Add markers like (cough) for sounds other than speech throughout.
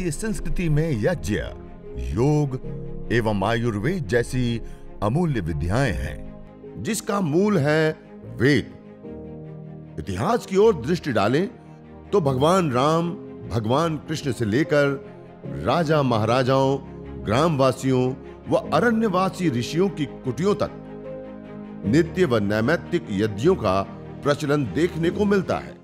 भारतीय संस्कृति में यज्ञ योग एवं आयुर्वेद जैसी अमूल्य विद्याएं हैं जिसका मूल है वेद इतिहास की ओर दृष्टि डालें तो भगवान राम भगवान कृष्ण से लेकर राजा महाराजाओं ग्रामवासियों व अरण्यवासी ऋषियों की कुटियों तक नित्य व नैमित्तिक यज्ञों का प्रचलन देखने को मिलता है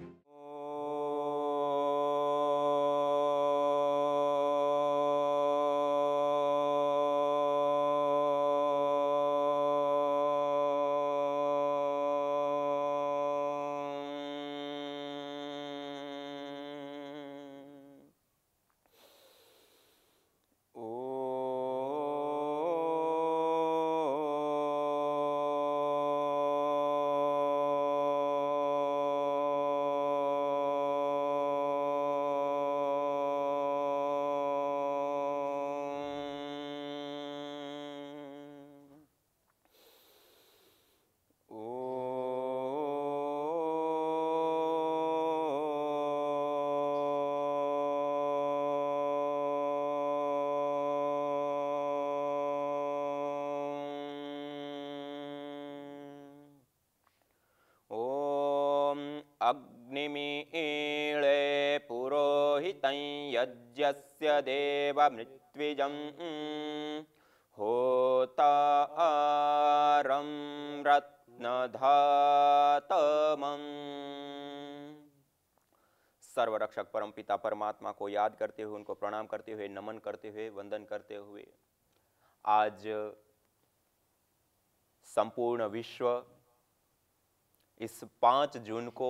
रक्षक परम पिता परमात्मा को याद करते हुए उनको प्रणाम करते हुए नमन करते हुए वंदन करते हुए आज संपूर्ण विश्व इस पाँच जून को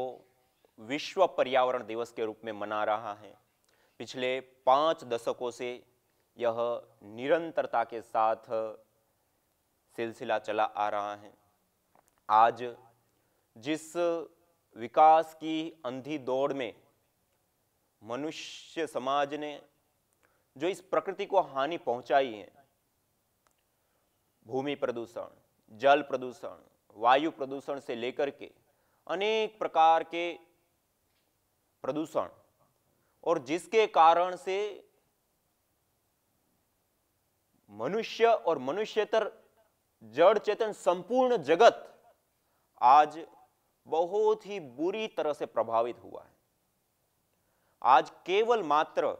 विश्व पर्यावरण दिवस के रूप में मना रहा है पिछले पाँच दशकों से यह निरंतरता के साथ सिलसिला चला आ रहा है आज जिस विकास की अंधी दौड़ में मनुष्य समाज ने जो इस प्रकृति को हानि पहुंचाई है भूमि प्रदूषण जल प्रदूषण वायु प्रदूषण से लेकर के अनेक प्रकार के प्रदूषण और जिसके कारण से मनुष्य और मनुष्यतर जड़ चेतन संपूर्ण जगत आज बहुत ही बुरी तरह से प्रभावित हुआ है आज केवल मात्र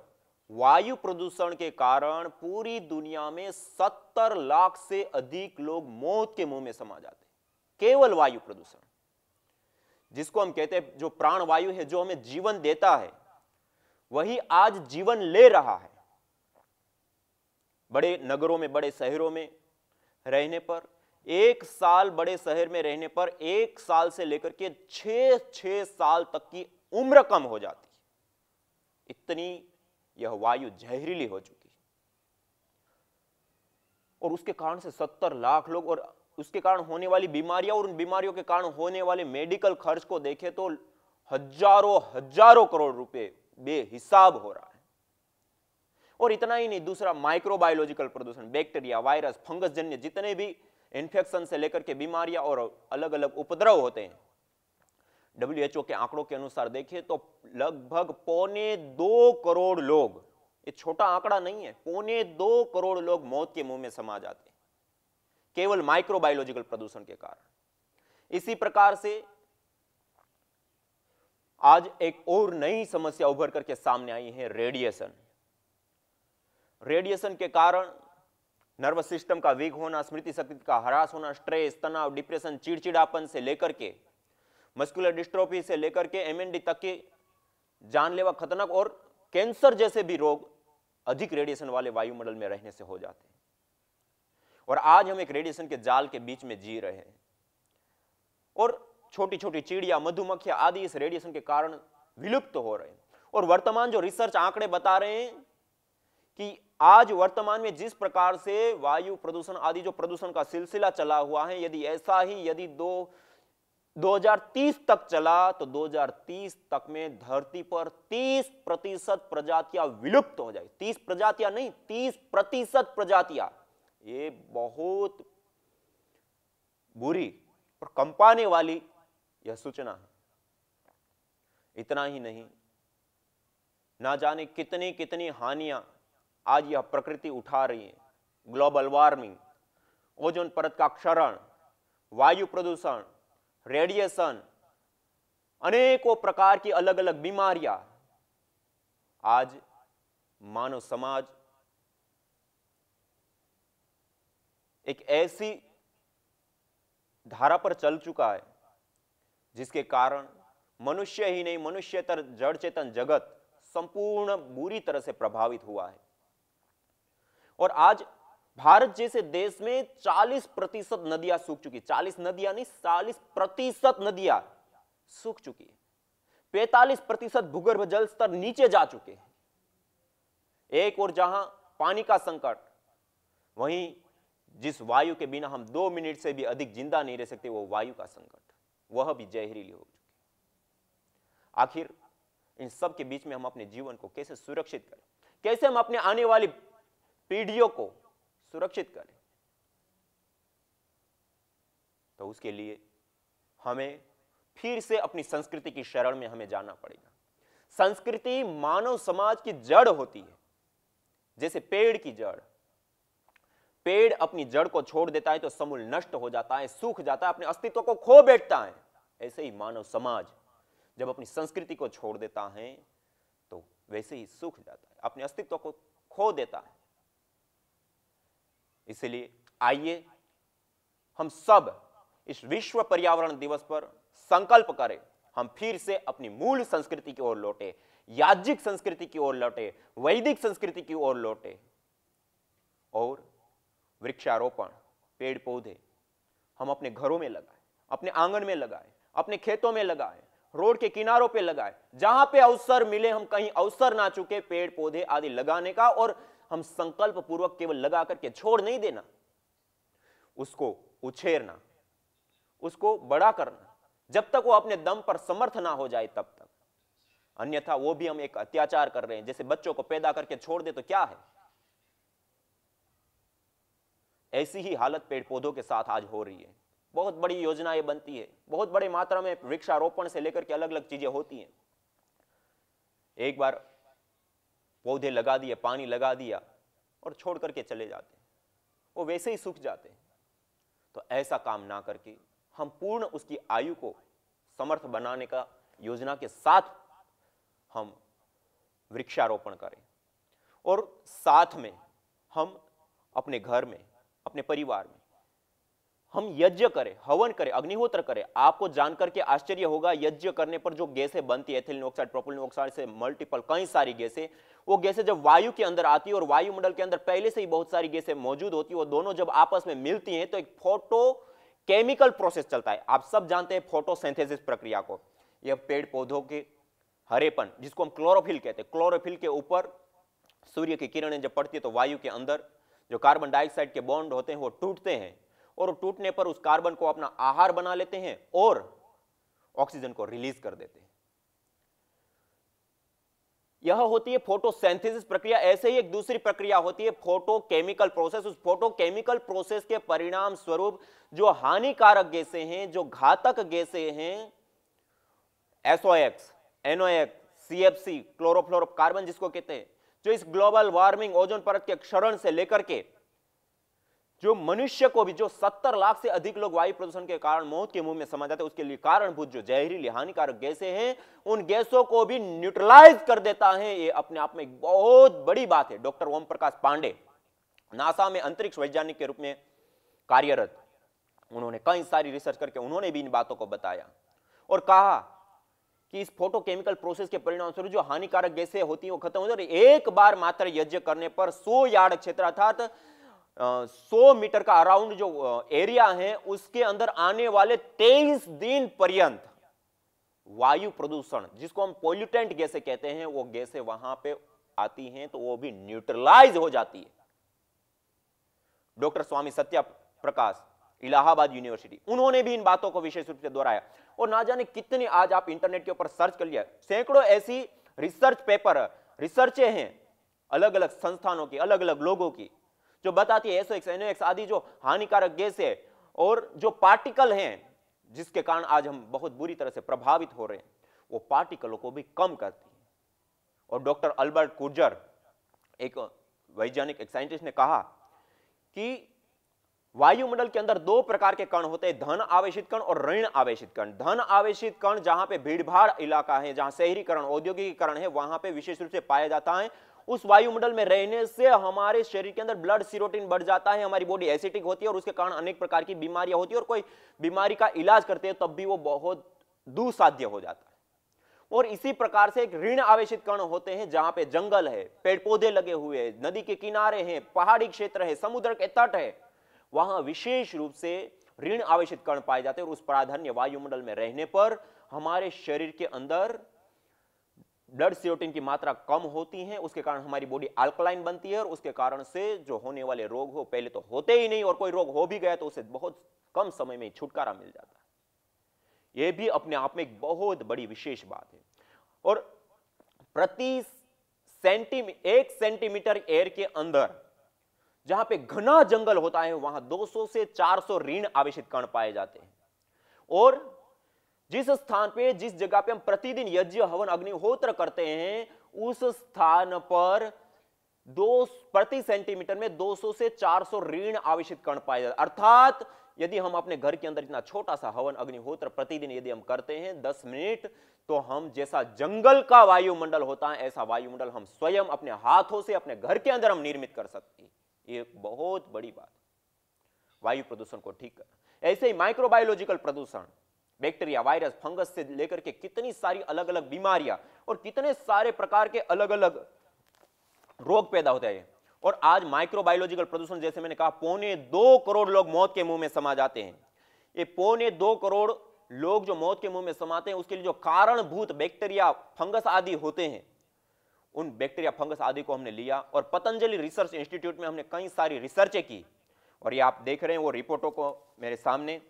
वायु प्रदूषण के कारण पूरी दुनिया में 70 लाख से अधिक लोग मौत के मुंह में समा जाते केवल वायु प्रदूषण जिसको हम कहते हैं जो प्राण वायु है जो हमें जीवन देता है वही आज जीवन ले रहा है बड़े नगरों में बड़े शहरों में रहने पर एक साल बड़े शहर में रहने पर एक साल से लेकर के छह छह साल तक की उम्र कम हो जाती इतनी यह वायु जहरीली हो चुकी और उसके कारण से सत्तर लाख लोग और उसके कारण होने वाली बीमारियां और उन बीमारियों के कारण होने वाले मेडिकल खर्च को देखें तो हजारों हजारों करोड़ रुपए बेहिसाब हो रहा है और इतना ही नहीं दूसरा माइक्रोबायोलॉजिकल प्रदूषण बैक्टीरिया वायरस फंगस जन्य जितने भी इंफेक्शन से लेकर के बीमारियां और अलग अलग उपद्रव होते हैं डब्ल्यूएचओ के आंकड़ों के अनुसार देखिए तो लगभग पौने दो करोड़ लोग ये छोटा आंकड़ा नहीं है पौने दो करोड़ लोग मौत के मुंह में समा जाते केवल माइक्रोबायोलॉजिकल प्रदूषण के कारण इसी प्रकार से आज एक और नई समस्या उभर करके सामने आई है रेडिएशन रेडिएशन के कारण नर्वस सिस्टम का वीक होना स्मृति शक्ति का हरास होना स्ट्रेस तनाव डिप्रेशन चिड़चिड़ापन से लेकर के मस्कुलर डिस्ट्रोफी से लेकर के एमएनडी तक के जानलेवा खतरनाक और कैंसर जैसे भी रोग अधिक रेडिएशन वाले वायुमंडल में रहने से हो जाते हैं और आज हम एक रेडिएशन के जाल के बीच में जी रहे हैं और छोटी छोटी चिड़िया मधुमक्खिया आदि इस रेडिएशन के कारण विलुप्त तो हो रहे हैं और वर्तमान जो रिसर्च आंकड़े बता रहे हैं कि आज वर्तमान में जिस प्रकार से वायु प्रदूषण आदि जो प्रदूषण का सिलसिला चला हुआ है यदि ऐसा ही यदि दो 2030 तक चला तो 2030 तक में धरती पर 30 प्रतिशत प्रजातियां विलुप्त हो जाए 30 प्रजातियां नहीं 30 प्रतिशत प्रजातियां ये बहुत बुरी और कंपाने वाली यह सूचना है इतना ही नहीं ना जाने कितनी कितनी हानियां आज यह प्रकृति उठा रही है ग्लोबल वार्मिंग ओजोन परत का क्षरण वायु प्रदूषण रेडिएशन अनेकों प्रकार की अलग अलग बीमारियां आज मानव समाज एक ऐसी धारा पर चल चुका है जिसके कारण मनुष्य ही नहीं मनुष्यतर जड़ चेतन जगत संपूर्ण बुरी तरह से प्रभावित हुआ है और आज भारत जैसे देश में 40 प्रतिशत नदियां सूख चुकी 40 नदियां नहीं 40 प्रतिशत नदियां सूख चुकी पैतालीस प्रतिशत भूगर्भ जल स्तर नीचे जा चुके हैं एक और जहां पानी का संकट वहीं जिस वायु के बिना हम दो मिनट से भी अधिक जिंदा नहीं रह सकते वो वायु का संकट वह भी जहरीली हो चुकी आखिर इन सब के बीच में हम अपने जीवन को कैसे सुरक्षित करें कैसे हम अपने आने वाली पीढ़ियों को सुरक्षित करें तो उसके लिए हमें फिर से अपनी संस्कृति की शरण में हमें जाना पड़ेगा संस्कृति मानव समाज की जड़ होती है जैसे पेड़ की जड़ पेड़ अपनी जड़ को छोड़ देता है तो समूल नष्ट हो जाता है सूख जाता है अपने अस्तित्व को खो बैठता है ऐसे ही मानव समाज जब अपनी संस्कृति को छोड़ देता है तो वैसे ही सूख जाता है अपने अस्तित्व को खो देता है इसलिए आइए हम सब इस विश्व पर्यावरण दिवस पर संकल्प करें हम फिर से अपनी मूल संस्कृति की ओर लौटे याज्ञिक संस्कृति की ओर लौटे वैदिक संस्कृति की ओर लौटे और वृक्षारोपण पेड़ पौधे हम अपने घरों में लगाए अपने आंगन में लगाए अपने खेतों में लगाए रोड के किनारों पे लगाए जहां पे अवसर मिले हम कहीं अवसर ना चुके पेड़ पौधे आदि लगाने का और हम संकल्प पूर्वक केवल लगा करके छोड़ नहीं देना उसको उछेरना उसको बड़ा करना जब तक वो अपने दम पर समर्थ ना हो जाए तब तक अन्यथा वो भी हम एक अत्याचार कर रहे हैं जैसे बच्चों को पैदा करके छोड़ दे तो क्या है ऐसी ही हालत पेड़ पौधों के साथ आज हो रही है बहुत बड़ी योजनाएं बनती है बहुत बड़ी मात्रा में वृक्षारोपण से लेकर के अलग अलग चीजें होती हैं एक बार पौधे लगा दिए पानी लगा दिया और छोड़ करके चले जाते हैं वो वैसे ही सूख जाते हैं तो ऐसा काम ना करके हम पूर्ण उसकी आयु को समर्थ बनाने का योजना के साथ हम वृक्षारोपण करें और साथ में हम अपने घर में अपने परिवार में हम यज्ञ करें हवन करें अग्निहोत्र करें आपको जानकर के आश्चर्य होगा यज्ञ करने पर जो गैसें बनती है एथिलीन ऑक्साइड प्रोपिलीन ऑक्साइड से मल्टीपल कई सारी गैसें वो गैसें जब वायु के अंदर आती है और वायुमंडल के अंदर पहले से ही बहुत सारी गैसें मौजूद होती है वो दोनों जब आपस में मिलती हैं तो एक फोटो केमिकल प्रोसेस चलता है आप सब जानते हैं फोटोसेंथेसिस प्रक्रिया को यह पेड़ पौधों के हरेपन जिसको हम क्लोरोफिल कहते हैं क्लोरोफिल के ऊपर सूर्य की किरणें जब पड़ती है तो वायु के अंदर जो कार्बन डाइऑक्साइड के बॉन्ड होते हैं वो टूटते हैं और टूटने पर उस कार्बन को अपना आहार बना लेते हैं और ऑक्सीजन को रिलीज कर देते हैं यह होती है फोटोसेंथेसिस प्रक्रिया ऐसे ही एक दूसरी प्रक्रिया होती है फोटोकेमिकल प्रोसेस उस फोटोकेमिकल प्रोसेस के परिणाम स्वरूप जो हानिकारक गैसें हैं जो घातक गैसें हैं एसओएक्स एनओएक्स सीएफसी क्लोरोफ्लोरोकार्बन जिसको कहते हैं जो इस ग्लोबल वार्मिंग ओजोन परत के क्षरण से लेकर के जो मनुष्य को भी जो 70 लाख से अधिक लोग वायु प्रदूषण के कारण मौत के मुंह में समा जाते हैं उसके लिए कारणभूत जो जहरीली हानिकारक गैसें हैं उन गैसों को भी न्यूट्रलाइज कर देता है ये अपने आप में एक बहुत बड़ी बात है डॉक्टर ओम प्रकाश पांडे नासा में अंतरिक्ष वैज्ञानिक के रूप में कार्यरत उन्होंने कई सारी रिसर्च करके उन्होंने भी इन बातों को बताया और कहा कि इस फोटोकेमिकल प्रोसेस के परिणाम स्वरूप जो हानिकारक गैसें होती हैं वो खत्म हो जाती एक बार मात्र यज्ञ करने पर सो यार्ड क्षेत्र अर्थात सौ मीटर का अराउंड जो एरिया है उसके अंदर आने वाले तेईस दिन पर्यंत वायु प्रदूषण जिसको हम पोल्यूटेंट गैसे कहते हैं वो गैसे वहां पे आती हैं तो वो भी न्यूट्रलाइज हो जाती है डॉक्टर स्वामी सत्या प्रकाश इलाहाबाद यूनिवर्सिटी उन्होंने भी इन बातों को विशेष रूप से दोहराया और ना जाने कितनी आज आप इंटरनेट के ऊपर सर्च कर लिया सैकड़ों ऐसी रिसर्च पेपर रिसर्चे हैं अलग अलग संस्थानों की अलग अलग लोगों की जो बताती है एसओ एक्स आदि जो हानिकारक गैस है और जो पार्टिकल हैं जिसके कारण आज हम बहुत बुरी तरह से प्रभावित हो रहे हैं वो पार्टिकलों को भी कम करती है और डॉक्टर अल्बर्ट कुर्जर एक वैज्ञानिक एक साइंटिस्ट ने कहा कि वायुमंडल के अंदर दो प्रकार के कण होते हैं धन आवेशित कण और ऋण आवेशित कण धन आवेशित कण जहां पे भीड़भाड़ इलाका है जहां शहरीकरण औद्योगिकीकरण है वहां पे विशेष रूप से पाया जाता है उस वायुमंडल में रहने से हमारे शरीर के अंदर ब्लड सीरोटिन बढ़ जाता है हमारी बॉडी एसिटिक होती है और उसके कारण अनेक प्रकार की बीमारियां होती है और कोई बीमारी का इलाज करते हैं तब भी वो बहुत दुसाध्य हो जाता है और इसी प्रकार से एक ऋण आवेशित कण होते हैं जहां पे जंगल है पेड़ पौधे लगे हुए हैं नदी के किनारे हैं पहाड़ी क्षेत्र है समुद्र के तट है वहां विशेष रूप से ऋण आवेशित कण पाए जाते हैं और उस प्राधान्य वायुमंडल में रहने पर हमारे शरीर के अंदर ब्लड सियोटिन की मात्रा कम होती है उसके कारण हमारी बॉडी अल्कलाइन बनती है और उसके कारण से जो होने वाले रोग हो पहले तो होते ही नहीं और कोई रोग हो भी गया तो उसे बहुत कम समय में छुटकारा मिल जाता है यह भी अपने आप में एक बहुत बड़ी विशेष बात है और प्रति सेंटीमीटर एक सेंटीमीटर एयर के अंदर जहां पे घना जंगल होता है वहां 200 से 400 ऋण आवेशित कण पाए जाते हैं और जिस स्थान पे जिस जगह पे हम प्रतिदिन यज्ञ हवन अग्निहोत्र करते हैं उस स्थान पर दो प्रति सेंटीमीटर में 200 से 400 ऋण आवेशित कर्ण पाए जाते अर्थात यदि हम अपने घर के अंदर इतना छोटा सा हवन अग्निहोत्र प्रतिदिन यदि हम करते हैं 10 मिनट तो हम जैसा जंगल का वायुमंडल होता है ऐसा वायुमंडल हम स्वयं अपने हाथों से अपने घर के अंदर हम निर्मित कर सकते हैं ये बहुत बड़ी बात वायु प्रदूषण को ठीक कर ऐसे ही माइक्रोबायोलॉजिकल प्रदूषण बैक्टीरिया वायरस फंगस से लेकर के कितनी सारी अलग अलग बीमारियां और कितने सारे प्रकार के अलग अलग रोग पैदा होते हैं और आज माइक्रोबायोलॉजिकल प्रदूषण जैसे मैंने कहा पौने दो करोड़ लोग मौत के मुंह में समा जाते हैं ये पौने दो करोड़ लोग जो मौत के मुंह में समाते हैं उसके लिए जो कारणभूत बैक्टीरिया फंगस आदि होते हैं उन बैक्टीरिया फंगस आदि को हमने लिया और पतंजलि रिसर्च इंस्टीट्यूट में हमने कई सारी रिसर्चें की और ये आप देख रहे हैं वो रिपोर्टों को मेरे सामने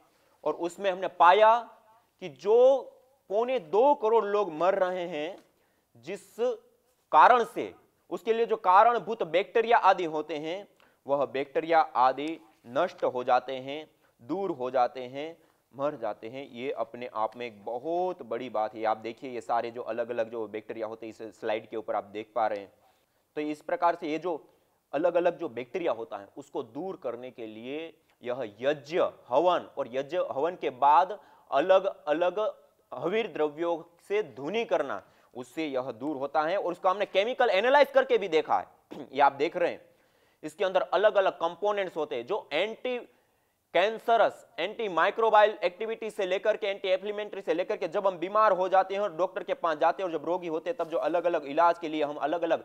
और उसमें हमने पाया कि जो पौने दो करोड़ लोग मर रहे हैं जिस कारण से उसके लिए जो कारणभूत बैक्टीरिया आदि होते हैं वह बैक्टीरिया आदि नष्ट हो जाते हैं दूर हो जाते हैं मर जाते हैं ये अपने आप में एक बहुत बड़ी बात है आप देखिए ये सारे जो अलग अलग जो बैक्टीरिया होते हैं इस स्लाइड के ऊपर आप देख पा रहे हैं तो इस प्रकार से ये जो अलग अलग जो बैक्टीरिया होता है उसको दूर करने के लिए यह यज्ञ हवन और यज्ञ हवन के बाद अलग अलग हवीर द्रव्यों से धुनी करना उससे यह दूर होता है और उसको हमने केमिकल एनालाइज करके भी देखा है (clears throat) ये आप देख रहे हैं इसके अंदर अलग अलग कंपोनेंट्स होते हैं जो anti cancerous anti microbial activity से लेकर के एंटी एप्लीमेंट्री से लेकर के जब हम बीमार हो जाते हैं और डॉक्टर के पास जाते हैं और जब रोगी होते हैं तब जो अलग अलग इलाज के लिए हम अलग अलग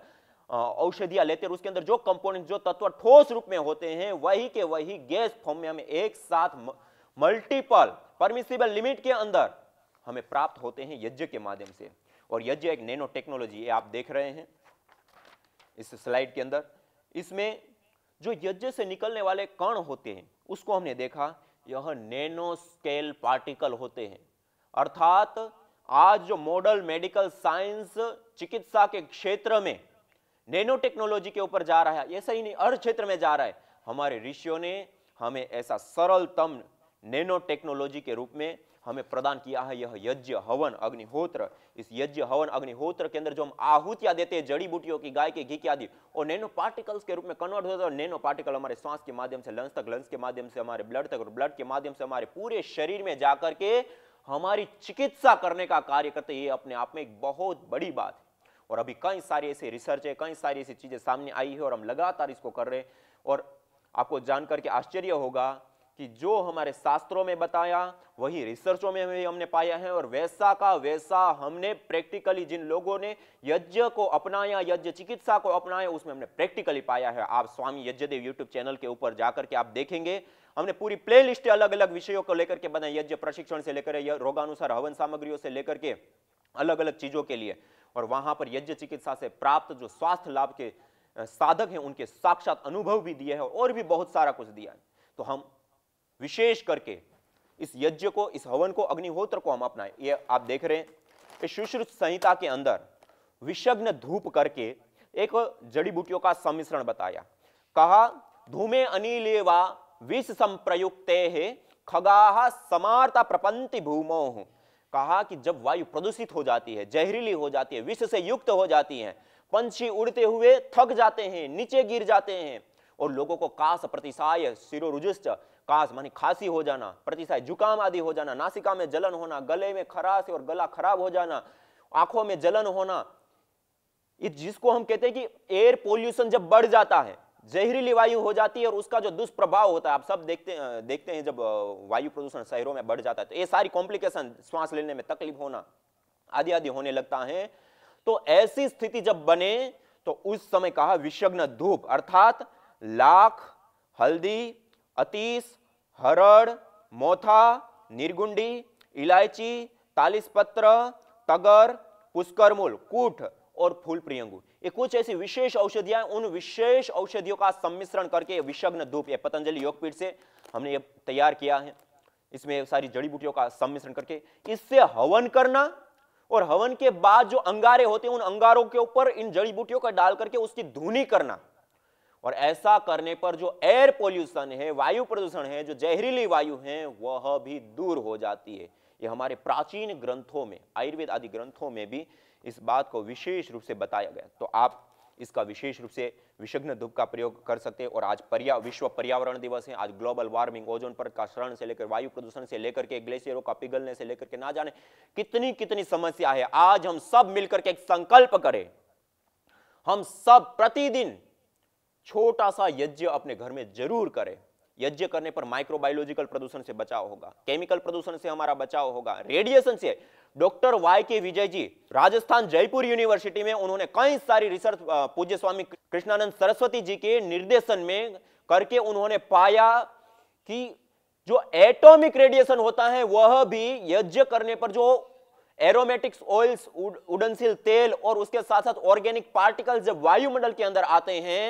औषधियां लेते हैं उसके अंदर जो कंपोनेंट जो तत्व ठोस रूप में होते हैं वही के वही गैस फॉर्म में हमें एक साथ मल्टीपल परमिसिबल लिमिट के अंदर हमें प्राप्त होते हैं यज्ञ के माध्यम से और यज्ञ एक नैनो टेक्नोलॉजी आप देख रहे हैं इस स्लाइड के अंदर इसमें जो यज्ञ से निकलने वाले कण होते हैं उसको हमने देखा यह नैनो स्केल पार्टिकल होते हैं अर्थात आज जो मॉडल मेडिकल साइंस चिकित्सा के क्षेत्र में नैनो टेक्नोलॉजी के ऊपर जा रहा है ऐसा ही नहीं हर क्षेत्र में जा रहा है हमारे ऋषियों ने हमें ऐसा सरलतम नैनो टेक्नोलॉजी के रूप में हमें प्रदान किया है यह यज्ञ हवन अग्निहोत्र इस यज्ञ हवन अग्निहोत्र के अंदर जो हम आहुतियां देते हैं जड़ी बूटियों की गाय के घी की आदि और नैनो पार्टिकल्स के रूप में कन्वर्ट होता है और नैनो पार्टिकल हमारे श्वास के माध्यम से लंग्स तक लंग्स के माध्यम से हमारे ब्लड तक और ब्लड के माध्यम से हमारे पूरे शरीर में जाकर के हमारी चिकित्सा करने का कार्य करते ये अपने आप में एक बहुत बड़ी बात है और अभी कई सारी ऐसी रिसर्च है कई सारी ऐसी चीजें सामने आई है और हम लगातार इसको कर रहे हैं और आपको जानकर के आश्चर्य होगा कि जो हमारे शास्त्रों में बताया वही रिसर्चों में भी हमने पाया है और वैसा का वैसा हमने प्रैक्टिकली जिन लोगों ने यज्ञ को अपनाया यज्ञ चिकित्सा को अपनाया उसमें हमने प्रैक्टिकली पाया है आप स्वामी यज्ञदेव यूट्यूब चैनल के ऊपर जाकर के आप देखेंगे हमने पूरी प्ले अलग अलग विषयों को लेकर के बनाई यज्ञ प्रशिक्षण से लेकर रोगानुसार हवन सामग्रियों से लेकर के अलग अलग चीजों के लिए और वहां पर यज्ञ चिकित्सा से प्राप्त जो स्वास्थ्य लाभ के साधक हैं उनके साक्षात अनुभव भी दिए हैं और भी बहुत सारा कुछ दिया है तो हम विशेष करके इस यज्ञ को इस हवन को अग्निहोत्र को हम अपनाएं ये आप देख रहे हैं इस शुश्रुत संहिता के अंदर विषग्न धूप करके एक जड़ी बूटियों का सम्मिश्रण बताया कहा धूमे अनिले विष संप्रयुक्ते है खगा समारता प्रपंति भूमो कहा कि जब वायु प्रदूषित हो जाती है जहरीली हो जाती है विष से युक्त हो जाती है पंछी उड़ते हुए थक जाते हैं नीचे गिर जाते हैं और लोगों को कास प्रतिशाय शिरो काश मानी खांसी हो जाना प्रतिशय जुकाम आदि हो जाना नासिका में जलन होना गले में खराश और गला खराब हो जाना आंखों में जलन होना जिसको हम कहते हैं कि एयर पोल्यूशन जब बढ़ जाता है जहरीली वायु हो जाती है और उसका जो दुष्प्रभाव होता है आप सब देखते देखते हैं जब वायु प्रदूषण शहरों में बढ़ जाता है तो ये सारी कॉम्प्लिकेशन श्वास लेने में तकलीफ होना आदि आदि होने लगता है तो ऐसी स्थिति जब बने तो उस समय कहा विषग्न धूप अर्थात लाख हल्दी अतीश हरड़ मोथा निर्गुंडी इलायची तालिसपत्र तगर पुष्करमूल कूट और फूल प्रियंगु ये कुछ ऐसी विशेष औषधियां उन विशेष औषधियों का सम्मिश्रण करके विषग्न धूप ये पतंजलि योगपीठ से हमने ये तैयार किया है इसमें सारी जड़ी बूटियों का सम्मिश्रण करके इससे हवन करना और हवन के बाद जो अंगारे होते हैं उन अंगारों के ऊपर इन जड़ी बूटियों का डाल करके उसकी धुनी करना और ऐसा करने पर जो एयर पोल्यूशन है वायु प्रदूषण है जो जहरीली वायु है वह भी दूर हो जाती है ये हमारे प्राचीन ग्रंथों में आयुर्वेद आदि ग्रंथों में भी इस बात को विशेष रूप से बताया गया तो आप इसका विशेष रूप से विषग्न धूप का प्रयोग कर सकते हैं और आज पर्या विश्व पर्यावरण दिवस है आज ग्लोबल वार्मिंग ओजोन पर का शरण से लेकर वायु प्रदूषण से लेकर के ग्लेशियरों का पिघलने से लेकर के ना जाने कितनी कितनी समस्या है आज हम सब मिलकर के एक संकल्प करें हम सब प्रतिदिन छोटा सा यज्ञ अपने घर में जरूर करें यज्ञ करने पर माइक्रोबायोलॉजिकल प्रदूषण से बचाव होगा केमिकल प्रदूषण से हमारा बचाव होगा रेडिएशन से doctor Y K Vijay ji Rajasthan Jaipur University में उन्होंने कई सारी रिसर्च पूज्य स्वामी कृष्णानंद सरस्वती जी के निर्देशन में करके उन्होंने पाया कि जो एटॉमिक रेडिएशन होता है वह भी यज्ञ करने पर जो एरोमेटिक्स ऑयल्स उडनशील तेल और उसके साथ साथ ऑर्गेनिक पार्टिकल जब वायुमंडल के अंदर आते हैं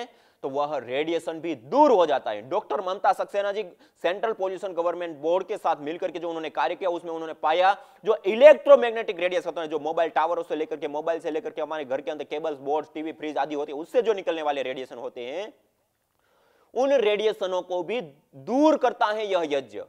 तो वह रेडिएशन भी दूर हो जाता है doctor Mamta Saxena ji Central Pollution Government Board के साथ मिलकर के जो उन्होंने कार्य किया उसमें उन्होंने पाया जो इलेक्ट्रोमैग्नेटिक रेडियस होता है जो मोबाइल टावरों से लेकर के मोबाइल से लेकर के हमारे घर के अंदर केबल्स बोर्ड टीवी फ्रिज आदि होते हैं उससे जो निकलने वाले रेडिएशन होते हैं उन रेडिएशनों को भी दूर करता है यह यज्ञ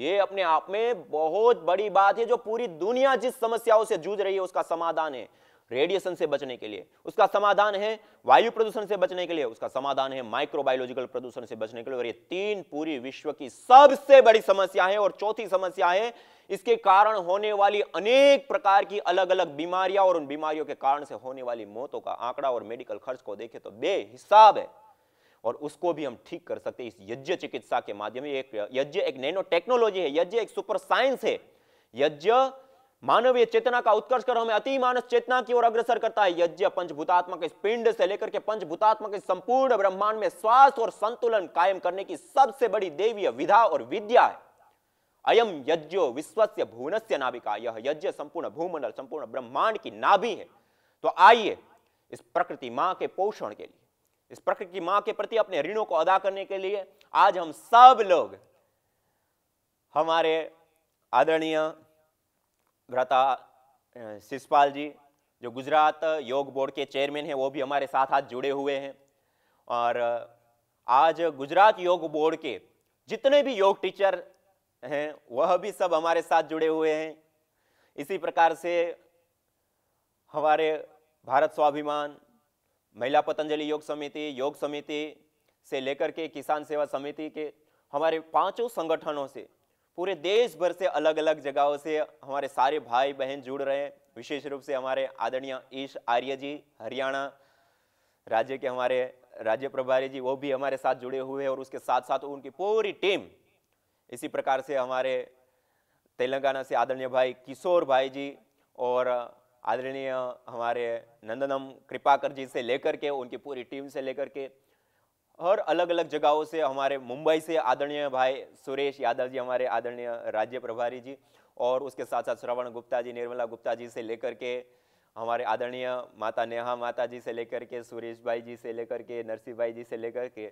ये अपने आप में बहुत बड़ी बात है जो पूरी दुनिया जिस समस्याओं से जूझ रही है उसका समाधान है रेडिएशन से बचने के लिए उसका समाधान है वायु प्रदूषण से बचने के लिए उसका समाधान है माइक्रोबायोलॉजिकल प्रदूषण से बचने के लिए और ये तीन पूरी विश्व की सबसे बड़ी समस्या है और चौथी समस्या है इसके कारण होने वाली अनेक प्रकार की अलग अलग बीमारियां और उन बीमारियों के कारण से होने वाली मौतों का आंकड़ा और मेडिकल खर्च को देखे तो बेहिसाब है और उसको भी हम ठीक कर सकते हैं इस यज्ञ चिकित्सा के माध्यम एक यज्ञ एक नैनो टेक्नोलॉजी है यज्ञ एक सुपर साइंस है यज्ञ मानवीय चेतना का उत्कर्ष कर हमें अति मानस चेतना की ओर अग्रसर करता है यज्ञ पंचभूतात्मक पिंड से लेकर के पंचभूतात्मक संपूर्ण ब्रह्मांड में स्वास्थ्य और संतुलन कायम करने की सबसे बड़ी देवीय विधा और विद्या है अयम यज्ञो विश्वस्य भुवनस्य नाभिका यह यज्ञ संपूर्ण भूमंडल संपूर्ण ब्रह्मांड की नाभि है तो आइए इस प्रकृति माँ के पोषण के लिए इस प्रकृति माँ के प्रति अपने ऋणों को अदा करने के लिए आज हम सब लोग हमारे आदरणीय भ्रता शिषपाल जी जो गुजरात योग बोर्ड के चेयरमैन हैं वो भी हमारे साथ हाथ जुड़े हुए हैं और आज गुजरात योग बोर्ड के जितने भी योग टीचर हैं वह भी सब हमारे साथ जुड़े हुए हैं इसी प्रकार से हमारे भारत स्वाभिमान महिला पतंजलि योग समिति योग समिति से लेकर के किसान सेवा समिति के हमारे पांचों संगठनों से पूरे देश भर से अलग अलग जगहों से हमारे सारे भाई बहन जुड़ रहे हैं विशेष रूप से हमारे आदरणीय ईश आर्य जी हरियाणा राज्य के हमारे राज्य प्रभारी जी वो भी हमारे साथ जुड़े हुए हैं और उसके साथ साथ उनकी पूरी टीम इसी प्रकार से हमारे तेलंगाना से आदरणीय भाई किशोर भाई जी और आदरणीय हमारे नंदनम कृपाकर जी से लेकर के उनकी पूरी टीम से लेकर के हर अलग अलग जगहों से हमारे मुंबई से आदरणीय भाई सुरेश यादव जी हमारे आदरणीय राज्य प्रभारी जी और उसके साथ साथ श्रवण गुप्ता जी निर्मला गुप्ता जी से लेकर के हमारे आदरणीय माता नेहा माता जी से लेकर के सुरेश भाई जी से लेकर के नरसिंह भाई जी से लेकर के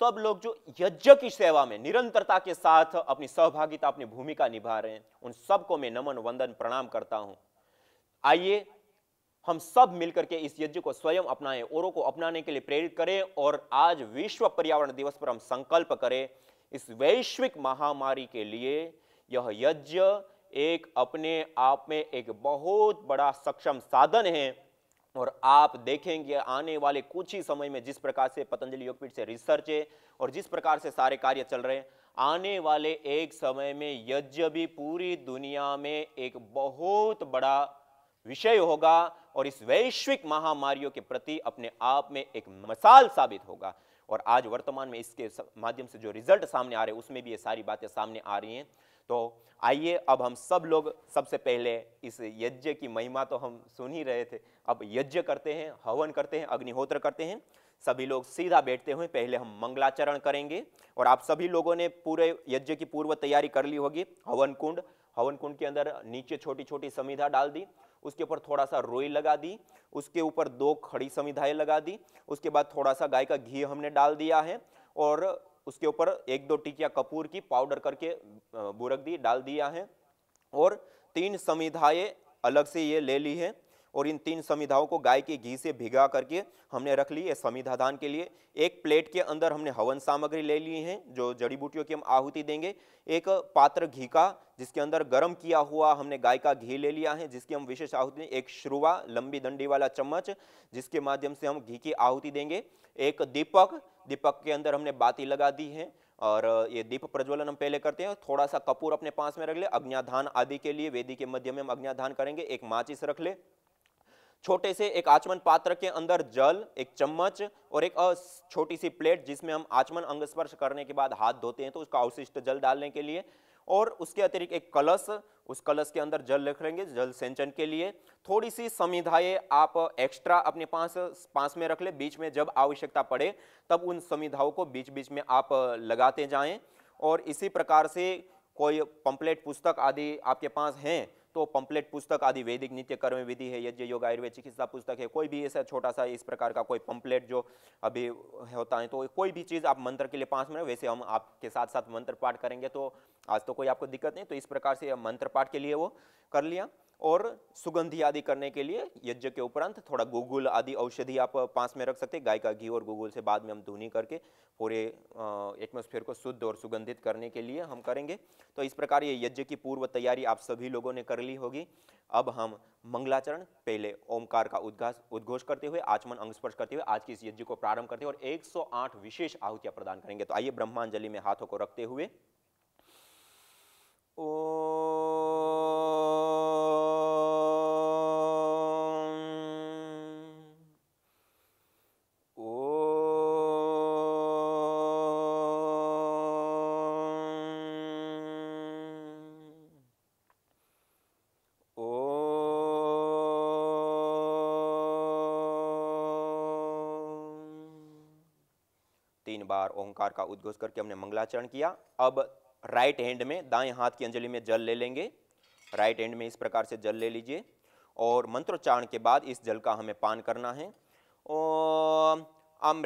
सब लोग जो यज्ञ की सेवा में निरंतरता के साथ अपनी सहभागिता अपनी भूमिका निभा रहे हैं उन सबको मैं नमन वंदन प्रणाम करता हूँ आइए हम सब मिलकर के इस यज्ञ को स्वयं अपनाएं औरों को अपनाने के लिए प्रेरित करें और आज विश्व पर्यावरण दिवस पर हम संकल्प करें इस वैश्विक महामारी के लिए यह यज्ञ एक अपने आप में एक बहुत बड़ा सक्षम साधन है और आप देखेंगे आने वाले कुछ ही समय में जिस प्रकार से पतंजलि योगपीठ से रिसर्च है और जिस प्रकार से सारे कार्य चल रहे हैं आने वाले एक समय में यज्ञ भी पूरी दुनिया में एक बहुत बड़ा विषय होगा और इस वैश्विक महामारियों के प्रति अपने आप में एक मसाल साबित होगा और आज वर्तमान में इसके माध्यम से जो रिजल्ट सामने आ रहे हैं उसमें भी ये सारी बातें सामने आ रही हैं तो आइए अब हम सब लोग सबसे पहले इस यज्ञ की महिमा तो हम सुन ही रहे थे अब यज्ञ करते हैं हवन करते हैं अग्निहोत्र करते हैं सभी लोग सीधा बैठते हुए पहले हम मंगलाचरण करेंगे और आप सभी लोगों ने पूरे यज्ञ की पूर्व तैयारी कर ली होगी हवन कुंड हवन कुंड के अंदर नीचे छोटी छोटी समिधा डाल दी उसके ऊपर थोड़ा सा रोई लगा दी उसके ऊपर दो खड़ी समिधाएं लगा दी उसके बाद थोड़ा सा गाय का घी हमने डाल दिया है और उसके ऊपर एक दो टिकिया कपूर की पाउडर करके बुरक दी डाल दिया है और तीन समिधाएं अलग से ये ले ली है और इन तीन संविधाओं को गाय के घी से भिगा करके हमने रख ली है संविधा दान के लिए एक प्लेट के अंदर हमने हवन सामग्री ले ली है जो जड़ी बूटियों की हम आहुति देंगे एक पात्र घी का जिसके अंदर गर्म किया हुआ हमने गाय का घी ले लिया है जिसकी हम विशेष आहुति एक श्रुवा लंबी दंडी वाला चम्मच जिसके माध्यम से हम घी की आहुति देंगे एक दीपक दीपक के अंदर हमने बाती लगा दी है और ये दीप प्रज्वलन हम पहले करते हैं थोड़ा सा कपूर अपने पास में रख ले अग्नियाधान आदि के लिए वेदी के मध्य में हम अग्नियाधान करेंगे एक माचिस रख ले छोटे से एक आचमन पात्र के अंदर जल एक चम्मच और एक छोटी सी प्लेट जिसमें हम आचमन अंग स्पर्श करने के बाद हाथ धोते हैं तो उसका अवशिष्ट जल डालने के लिए और उसके अतिरिक्त एक कलश उस कलश के अंदर जल रख लेंगे जल सिंचन के लिए थोड़ी सी संविधाएं आप एक्स्ट्रा अपने पास पास में रख ले बीच में जब आवश्यकता पड़े तब उन संविधाओं को बीच बीच में आप लगाते जाएं और इसी प्रकार से कोई पंपलेट पुस्तक आदि आपके पास हैं तो पंपलेट पुस्तक आदि वैदिक नित्य कर्म विधि है यज्ञ योग आयुर्वेद चिकित्सा पुस्तक है कोई भी ऐसा छोटा सा इस प्रकार का कोई पंपलेट जो अभी होता है तो कोई भी चीज़ आप मंत्र के लिए पाँच मिनट वैसे हम आपके साथ साथ मंत्र पाठ करेंगे तो आज तो कोई आपको दिक्कत नहीं तो इस प्रकार से मंत्र पाठ के लिए वो कर लिया और सुगंधि आदि करने के लिए यज्ञ के उपरांत थोड़ा गोगुल आदि औषधि आप पास में रख सकते हैं गाय का घी और गोगुल से बाद में हम धुनी करके पूरे एटमोस्फेयर को शुद्ध और सुगंधित करने के लिए हम करेंगे तो इस प्रकार ये यज्ञ की पूर्व तैयारी आप सभी लोगों ने कर ली होगी अब हम मंगलाचरण पहले ओमकार का उद्घास उद्घोष करते हुए आचमन अंग स्पर्श करते हुए आज की इस यज्ञ को प्रारंभ करते हुए और 108 विशेष आहुतियां प्रदान करेंगे तो आइए ब्रह्मांजलि में हाथों को रखते हुए ओ बार ओंकार का उद्घोष करके हमने मंगलाचरण किया अब राइट हैंड में दाएं हाथ की अंजलि में जल ले लेंगे राइट हैंड में इस प्रकार से जल ले लीजिए और मंत्रोच्चारण के बाद इस जल का हमें पान करना है ओ ओम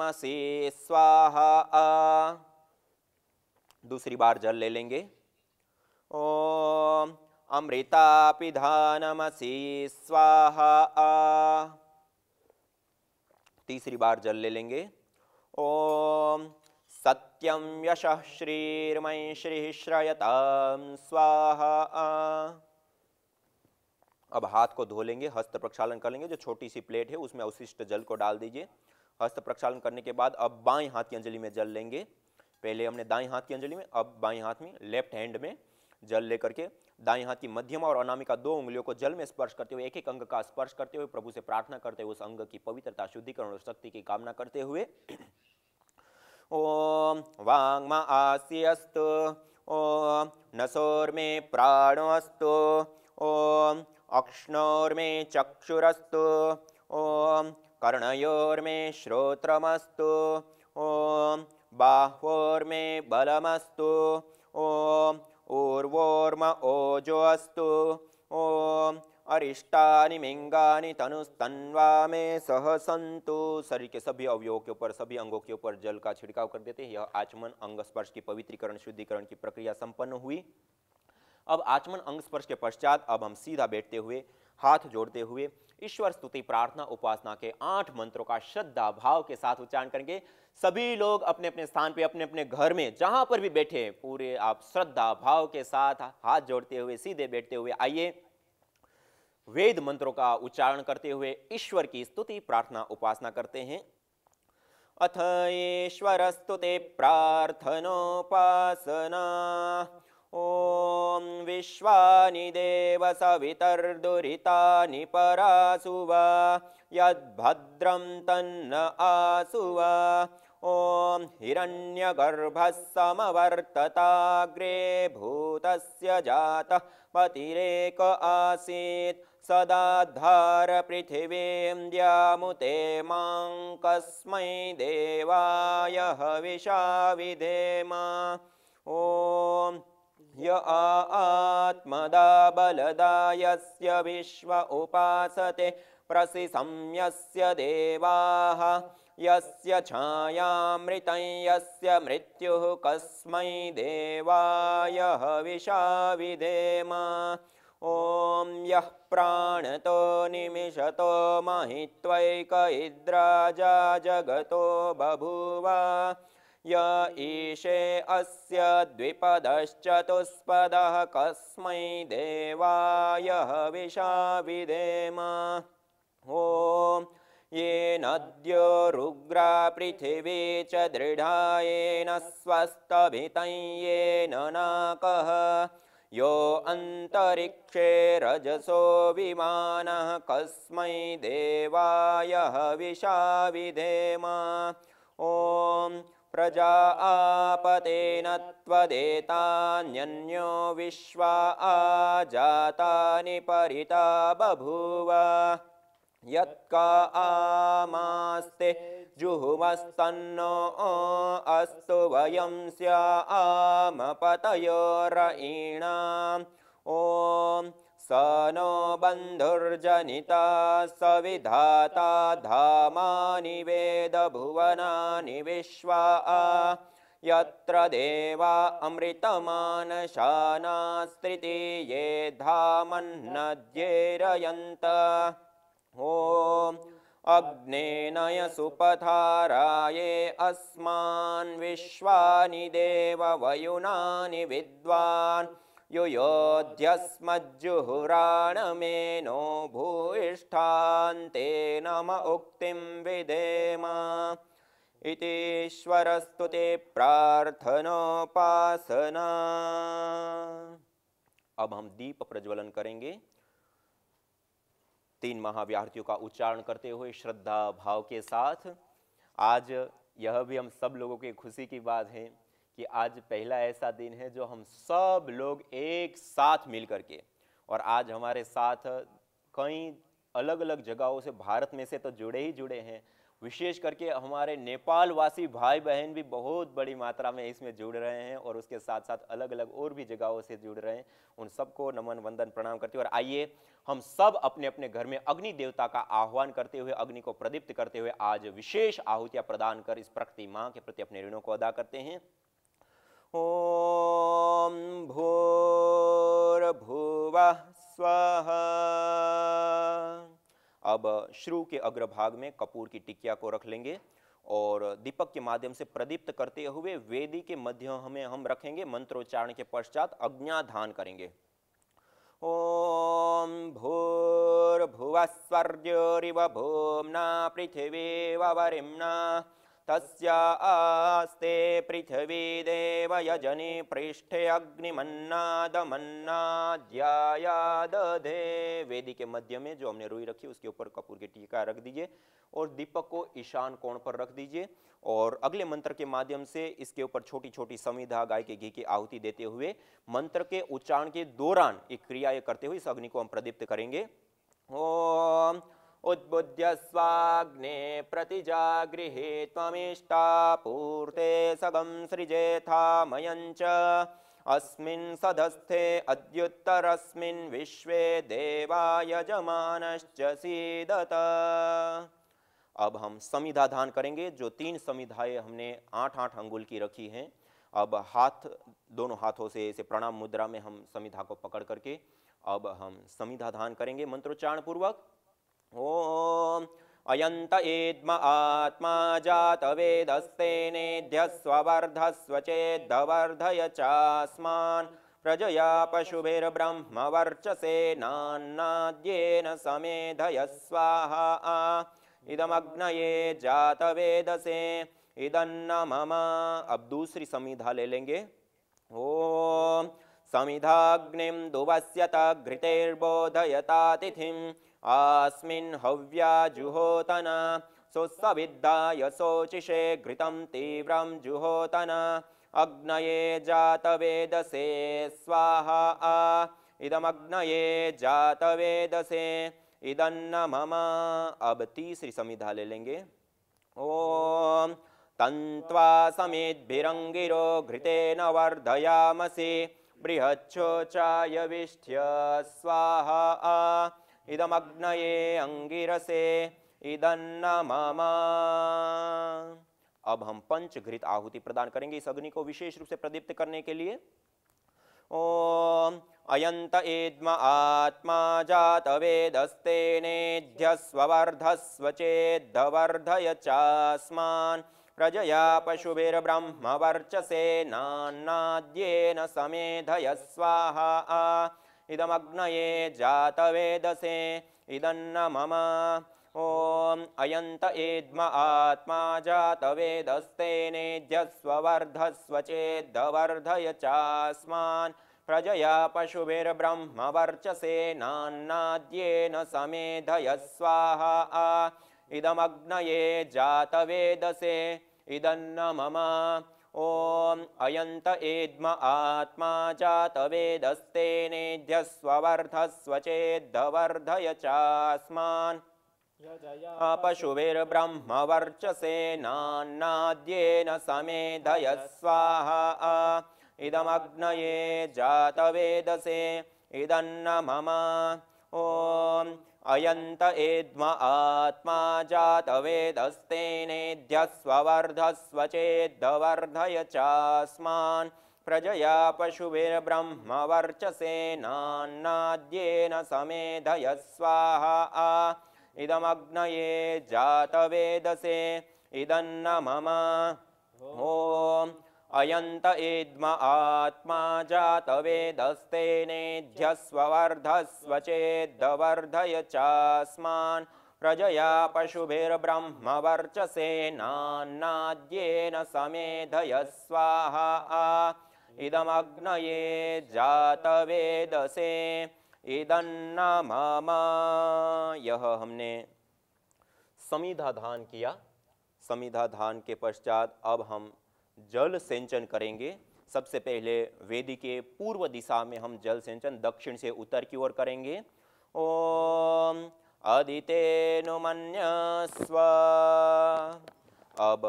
मसी स्वाहा दूसरी बार जल ले लेंगे ओ अमृता पिधान मसी स्वाहा तीसरी बार जल ले लेंगे ओम सत्यम यश श्रीर्मय श्री श्रयता स्वाहा अब हाथ को धो लेंगे हस्त प्रक्षालन कर लेंगे जो छोटी सी प्लेट है उसमें अवशिष्ट जल को डाल दीजिए हस्त प्रक्षालन करने के बाद अब बाएं हाथ की अंजलि में जल लेंगे पहले हमने दाएं हाथ की अंजलि में अब बाएं हाथ में लेफ्ट हैंड में जल लेकर के दाएं हाथ की मध्यमा और अनामिका दो उंगलियों को जल में स्पर्श करते हुए एक एक अंग का स्पर्श करते हुए प्रभु से प्रार्थना करते हुए उस अंग की पवित्रता शुद्धिकरण और शक्ति की कामना करते हुए ओम आस्त ओ ओम में प्राणोस्तु ओम में चक्षुरस्तु ओम में श्रोत्रमस्तु ओम बाहोर में बलमस्तु ओम ऊर्वोर्म ओजो अस्तु ओम अरिष्टा मिंगा तनुस्तन्वा में सह संतु शरीर के सभी अवयवों के ऊपर सभी अंगों के ऊपर जल का छिड़काव कर देते हैं यह आचमन अंग स्पर्श की पवित्रीकरण शुद्धिकरण की प्रक्रिया संपन्न हुई अब आचमन अंग स्पर्श के पश्चात अब हम सीधा बैठते हुए हाथ जोड़ते हुए ईश्वर स्तुति प्रार्थना उपासना के आठ मंत्रों का श्रद्धा भाव के साथ उच्चारण करेंगे सभी लोग अपने अपने स्थान पे अपने अपने घर में जहां पर भी बैठे पूरे आप श्रद्धा भाव के साथ हाथ जोड़ते हुए सीधे बैठते हुए आइए वेद मंत्रों का उच्चारण करते हुए ईश्वर की स्तुति प्रार्थना उपासना करते हैं अथ ईश्वर स्तुति प्रार्थनोपासना ॐ विश्वानि देव सवितर्दुरितानि परासु वा यद्भद्रं तन्न आसु वा ॐ समवर्तताग्रे भूतस्य जातः पतिरेक आसीत् सदा धारपृथिवीं द्यामुते मां कस्मै देवायः हविषा विधेम ॐ य आत्मदा बलदा यस्य विश्व उपासते प्रसि यस्य देवाः यस्य छायामृतं यस्य मृत्युः कस्मै देवाय यः विशा ॐ यः प्राणतो निमिषतो महित्वैक इद्राजा जगतो बभूव य ईशे अस्य द्विपदश्चतुष्पदः कस्मै देवाय विषा विधेम ॐ रुग्रा पृथिवी च दृढायेन स्वस्थभितञ येन नाकः यो अन्तरिक्षे रजसो विमानः कस्मै देवाय विषा विदेमो प्रजा आपतेन त्वदे॒तान्य॒न्यो विश्वा आजातानि परिता बभूव यत्का आमास्ते जुहुमस्तन्नो अस्तु वयं स्या आमपतयो ॐ स नो बन्धुर्जनिता सविधाता धामानि वेदभुवनानि विश्वा यत्र देवा अमृतमानशानास्त्रिति स्त्रिति ये धामन्नद्येरयन्त अग्ने नय सुपथाराये अस्मान् विश्वानि देववयुनानि विद्वान् नो भूयिष्ठान्ते नम उक्तिं विदेम इतीश्वरस्तु ते प्रार्थनोपासना अब हम दीप प्रज्वलन करेंगे तीन महाव्याहृतियों का उच्चारण करते हुए श्रद्धा भाव के साथ आज यह भी हम सब लोगों के खुशी की बात है कि आज पहला ऐसा दिन है जो हम सब लोग एक साथ मिल करके और आज हमारे साथ कई अलग अलग जगहों से भारत में से तो जुड़े ही जुड़े हैं विशेष करके हमारे नेपाल वासी भाई बहन भी बहुत बड़ी मात्रा में इसमें जुड़ रहे हैं और उसके साथ साथ अलग अलग और भी जगहों से जुड़ रहे हैं उन सबको नमन वंदन प्रणाम करते हुए और आइए हम सब अपने अपने घर में अग्नि देवता का आह्वान करते हुए अग्नि को प्रदीप्त करते हुए आज विशेष आहुतियाँ प्रदान कर इस प्रकृति माँ के प्रति अपने ऋणों को अदा करते हैं ॐ भूर्भुवः अब श्रु के अग्रभाग में कपूर की टिकिया को रख लेंगे और दीपक के माध्यम से प्रदीप्त करते हुए वेदी के मध्य हमें हम रखेंगे मंत्रोच्चारण के पश्चात अज्ञाधान करेंगे ॐ भूमना पृथ्वी वरिमना तस्यास्ते पृथिवी देवयजनि पृष्ठे अग्निमन्नादमन्नाद्यायादधे वेदी के मध्य में जो हमने रुई रखी उसके ऊपर कपूर की टीका रख दीजिए और दीपक को ईशान कोण पर रख दीजिए और अगले मंत्र के माध्यम से इसके ऊपर छोटी छोटी संविधा गाय के घी की आहुति देते हुए मंत्र के उच्चारण के दौरान एक क्रिया करते हुए इस अग्नि को हम प्रदीप्त करेंगे ओम उद्बुद्य स्वाग्ने प्रतिजागृहे त्वमिष्टापूर्ते सगं सृजेथामयं च अस्मिन् सदस्थे अद्युत्तरस्मिन् विश्वे देवा यजमानश्च सीदत अब हम समिधा धान करेंगे जो तीन समिधाएं हमने आठ आठ अंगुल की रखी हैं अब हाथ दोनों हाथों से इसे प्रणाम मुद्रा में हम समिधा को पकड़ करके अब हम समिधा धान करेंगे मंत्रोच्चारण पूर्वक ॐ अयन्त एद्म आत्मा जात वेदस्ते नेध्य जातवेदस्तेनेध्यस्ववर्धस्व चेद्धवर्धय चास्मान् प्रजया नान्नाद्येन समेधय स्वाहा ये जात जातवेदसे इदन्न मम अब दूसरी समिधा ले लेंगे ओम समिधाग्निम दुवस्यत घृतेर्बोधयतातिथिम आस्मिन् हव्या जुहोतना सुस्सविद्धाय शोचिषे घृतं तीव्रं जुहोतना अग्नये जातवेदसे स्वाहा आ इदमग्नये जातवेदसे इदन्न मम अब तीसरी संविधा ले लेंगे ओम तन्त्वा घृते घृतेन वर्धयामसि बृहच्छोचाय विष्ठ्य स्वाहा इदमग्नये अंगिरसे इदन्नमम अब हम पंच घृत आहुति प्रदान करेंगे इस अग्नि को विशेष रूप से प्रदीप्त करने के लिए ओम अयंत एद्म आत्मा जात वेदस्ते वेदस्तेनेध्यस्वर्धस्व चेद्धवर्धय चास्मान प्रजया ब्रह्म वर्चसे नान्नाद्येन समेधय स्वाहा इदमग्नये जातवेदसे इदन्न मम ॐ अयन्त एद्म आत्मा जातवेदस्तेनेध्यस्व वर्धस्व चेद्वर्धय चास्मान् प्रजय वर्चसे नान्नाद्येन समेधय स्वाहा इदमग्नये जातवेदसे इदं मम ॐ अयन्त एद्म आत्मा जातवेदस्तेनेध्यः स्ववर्धस्व चास्मान् अपशुभिर्ब्रह्मवर्चसे नान्नाद्येन समेधय स्वाहा इदमग्नये जातवेदसे इदन्न मम ॐ अयन्त एद्म आत्मा स्ववर्धस्व चेद्धवर्धय चास्मान् प्रजया पशुभिर्ब्रह्मवर्चसेनान्नाद्येन समेधय स्वाहा आ इदमग्नये जातवेदसे इदन्न मम ॐ अयंत एद्म आत्मा जात वेदस्ते जातवेदस्तेनेध्यस्ववर्धस्व चेद्धवर्धय चास्मान् प्रजया पशुभिर्ब्रह्मवर्चसेनान्नाद्येन समेधय स्वाहा इदमग्नये जातवेदसे इदन्नमामा यह हमने धान किया धान के पश्चात अब हम जल सिंचन करेंगे सबसे पहले वेदी के पूर्व दिशा में हम जल सिंचन दक्षिण से उत्तर की ओर करेंगे ओम स्व अब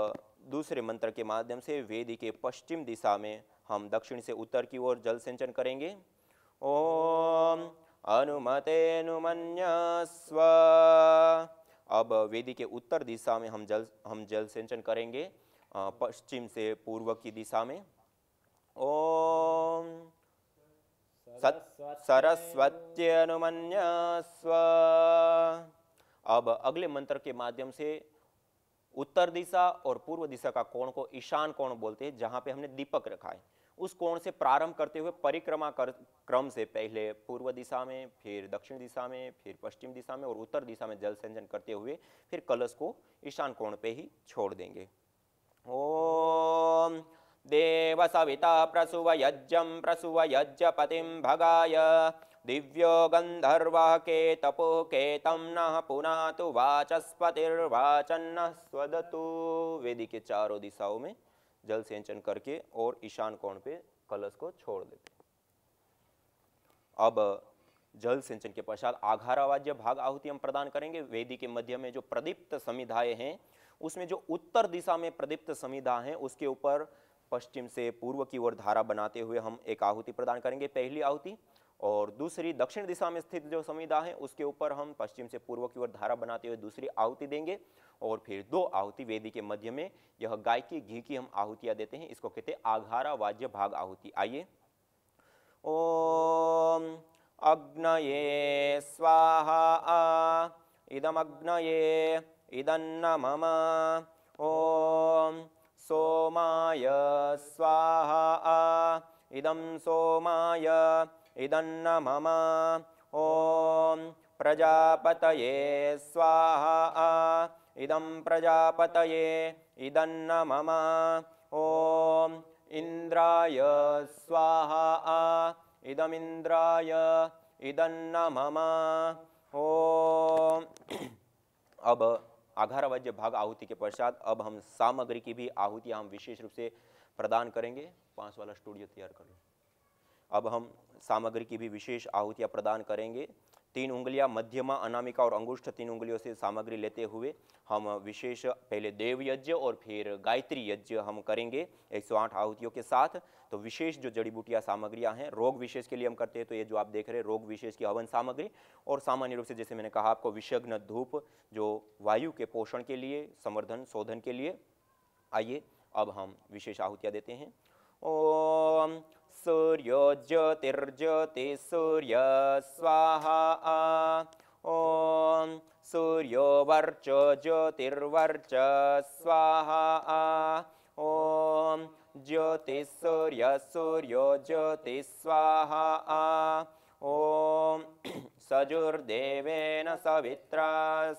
दूसरे मंत्र के माध्यम से वेदी के पश्चिम दिशा में हम दक्षिण से उत्तर की ओर जल सिंचन करेंगे ओम स्व अब वेदी के उत्तर दिशा में हम जल हम जल सिंचन करेंगे पश्चिम से पूर्व की दिशा में ओम सरस्वती अनुमन्य स्व अब अगले मंत्र के माध्यम से उत्तर दिशा और पूर्व दिशा का कोण को ईशान कोण बोलते हैं जहां पे हमने दीपक रखा है उस कोण से प्रारंभ करते हुए परिक्रमा कर क्रम से पहले पूर्व दिशा में फिर दक्षिण दिशा में फिर पश्चिम दिशा में और उत्तर दिशा में जल संचन करते हुए फिर कलश को ईशान कोण पे ही छोड़ देंगे ओम देव सविता प्रसुव ॐ प्रसुव यज्ञ पति भगाय दिव्यो गंधर्व के के तपो तम न पुना तो पुनातु न स्वदतु वेदी के चारों दिशाओं में जल सिंचन करके और ईशान कोण पे कलश को छोड़ देते अब जल सिंचन के पश्चात आघारावाज्य भाग आहुति हम प्रदान करेंगे वेदी के मध्य में जो प्रदीप्त समिधाएं हैं उसमें जो उत्तर दिशा में प्रदीप्त संविधा है उसके ऊपर पश्चिम से पूर्व की ओर धारा बनाते हुए हम एक आहुति प्रदान करेंगे पहली आहुति और दूसरी दक्षिण दिशा में स्थित जो संविधा है उसके ऊपर हम पश्चिम से पूर्व की ओर धारा बनाते हुए दूसरी आहुति देंगे और फिर दो आहुति वेदी के मध्य में यह गाय की घी की हम आहुतियाँ देते हैं इसको कहते हैं आघारा वाज्य भाग आहुति आइए ओ अग्न स्वाहा इदम अग्न इदं न मम ॐ सोमाय स्वाहा इदं सोमाय इदं न मम ॐ प्रजापतये स्वाहा इदं प्रजापतये इदं मम ॐ इन्द्राय स्वाहा इदमिन्द्राय इदं न मम ॐ अब आघारावाज्य भाग आहुति के पश्चात अब हम सामग्री की भी आहुतियाँ हम विशेष रूप से प्रदान करेंगे पांच वाला स्टूडियो तैयार कर लो अब हम सामग्री की भी विशेष आहुतियाँ प्रदान करेंगे तीन उंगलियां मध्यमा अनामिका और अंगुष्ठ तीन उंगलियों से सामग्री लेते हुए हम विशेष पहले देव यज्ञ और फिर गायत्री यज्ञ हम करेंगे 108 आहुतियों के साथ तो विशेष जो जड़ी बूटियाँ सामग्रियाँ हैं रोग विशेष के लिए हम करते हैं तो ये जो आप देख रहे हैं रोग विशेष की हवन सामग्री और सामान्य रूप से जैसे मैंने कहा आपको विषग्न धूप जो वायु के पोषण के लिए संवर्धन शोधन के लिए आइए अब हम विशेष आहुतियाँ देते हैं और सूर्यो ज्योतिर्ज्योतिसूर्य स्वाहा ॐ वर्चो ज्योतिर्वर्च स्वाहा ॐ ज्योतिसूर्यसूर्यो ज्योतिस्वाहा ॐ सजुर्देवेन सवित्रा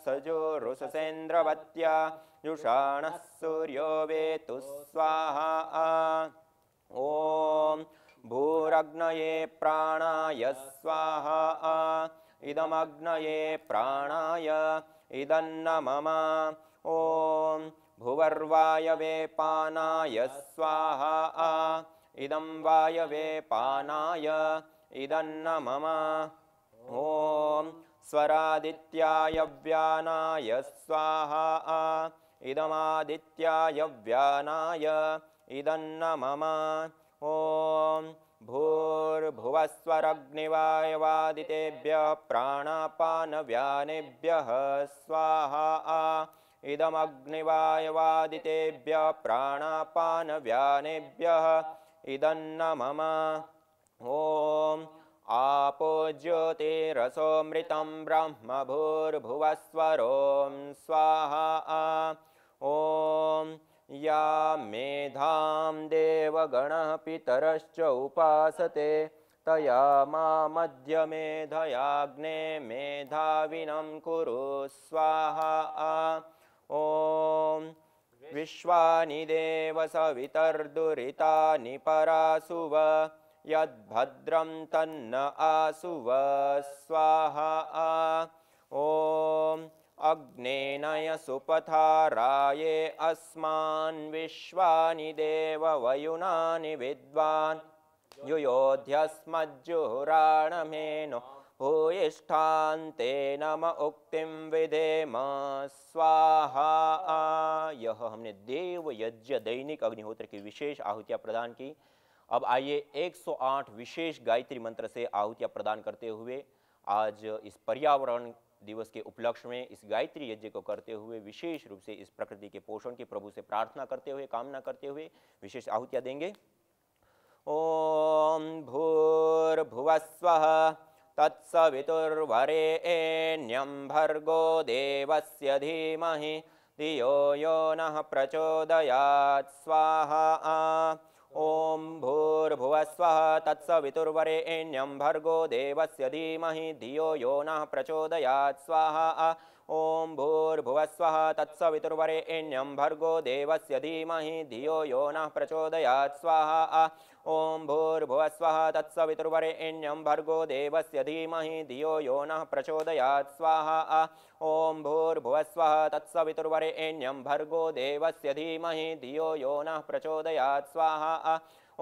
सजुरुषसेन्द्रवत्या जुषाणः सूर्यो वेतु स्वाहा ॐ भूरग्नये प्राणाय स्वाहा इदमग्नये प्राणाय इदं न मम ॐ भुवर्वायवे पानाय स्वाहा इदं वायवे पानाय इदं न मम ॐ व्यानाय स्वाहा इदमादित्याय व्यानाय इदं मम ॐ वादितेभ्यः प्राणापानव्यानेभ्यः स्वाहा इदमग्निवायवादितेभ्यः प्राणापानव्यानेभ्यः इदं न मम ॐ आपो ज्योतिरसोमृतं ब्रह्म भूर्भुवस्वरों स्वाहा ॐ या मेधां देवगणः पितरश्च उपासते तया मा मेधयाग्ने मेधाविनं कुरु स्वाहा ॐ विश्वानि देवसवितर्दुरितानि परासुव यद्भद्रं तन्न आसुव स्वाहा ॐ अग्नेनय सुपथाराये अस्मान् विश्वानि देववयुनानि विद्वान् युयोध्यस्मज्जुहुराणमेनो भूयिष्ठान्ते नम उक्तिं विधेम स्वाहा यह हमने देव यज्ञ दैनिक अग्निहोत्र की विशेष आहुतियाँ प्रदान की अब आइए 108 विशेष गायत्री मंत्र से आहुतियाँ प्रदान करते हुए आज इस पर्यावरण दिवस के उपलक्ष्य में इस गायत्री यज्ञ को करते हुए विशेष रूप से इस प्रकृति के पोषण की प्रभु से प्रार्थना करते हुए कामना करते हुए विशेष आहुतियाँ देंगे ओम भूर्भुवस्व तत्सवितुर्वरेण्यं भर्गो देवस्य धीमहि धियो यो नः स्वाहा ओम भूर्भुवस्व स्वः तत्सवितुर्वरेण्यं भर्गो देवस्य धीमहि धियो यो नः प्रचोदयात् स्वाहा ॐ भूर्भुवस्व स्वः तत्सवितुर्वरेण्यं भर्गो देवस्य धीमहि धियो यो नः प्रचोदयात् स्वाहा ओं भूर्भुवः स्वः तत्सवितुर्वरेण्यं भर्गो देवस्य धीमहि धियो यो नः प्रचोदयात् स्वाहा ॐ भूर्भुवः स्वः तत्सवितुर्वरेण्यं भर्गो देवस्य धीमहि धियो यो नः प्रचोदयात् स्वाहा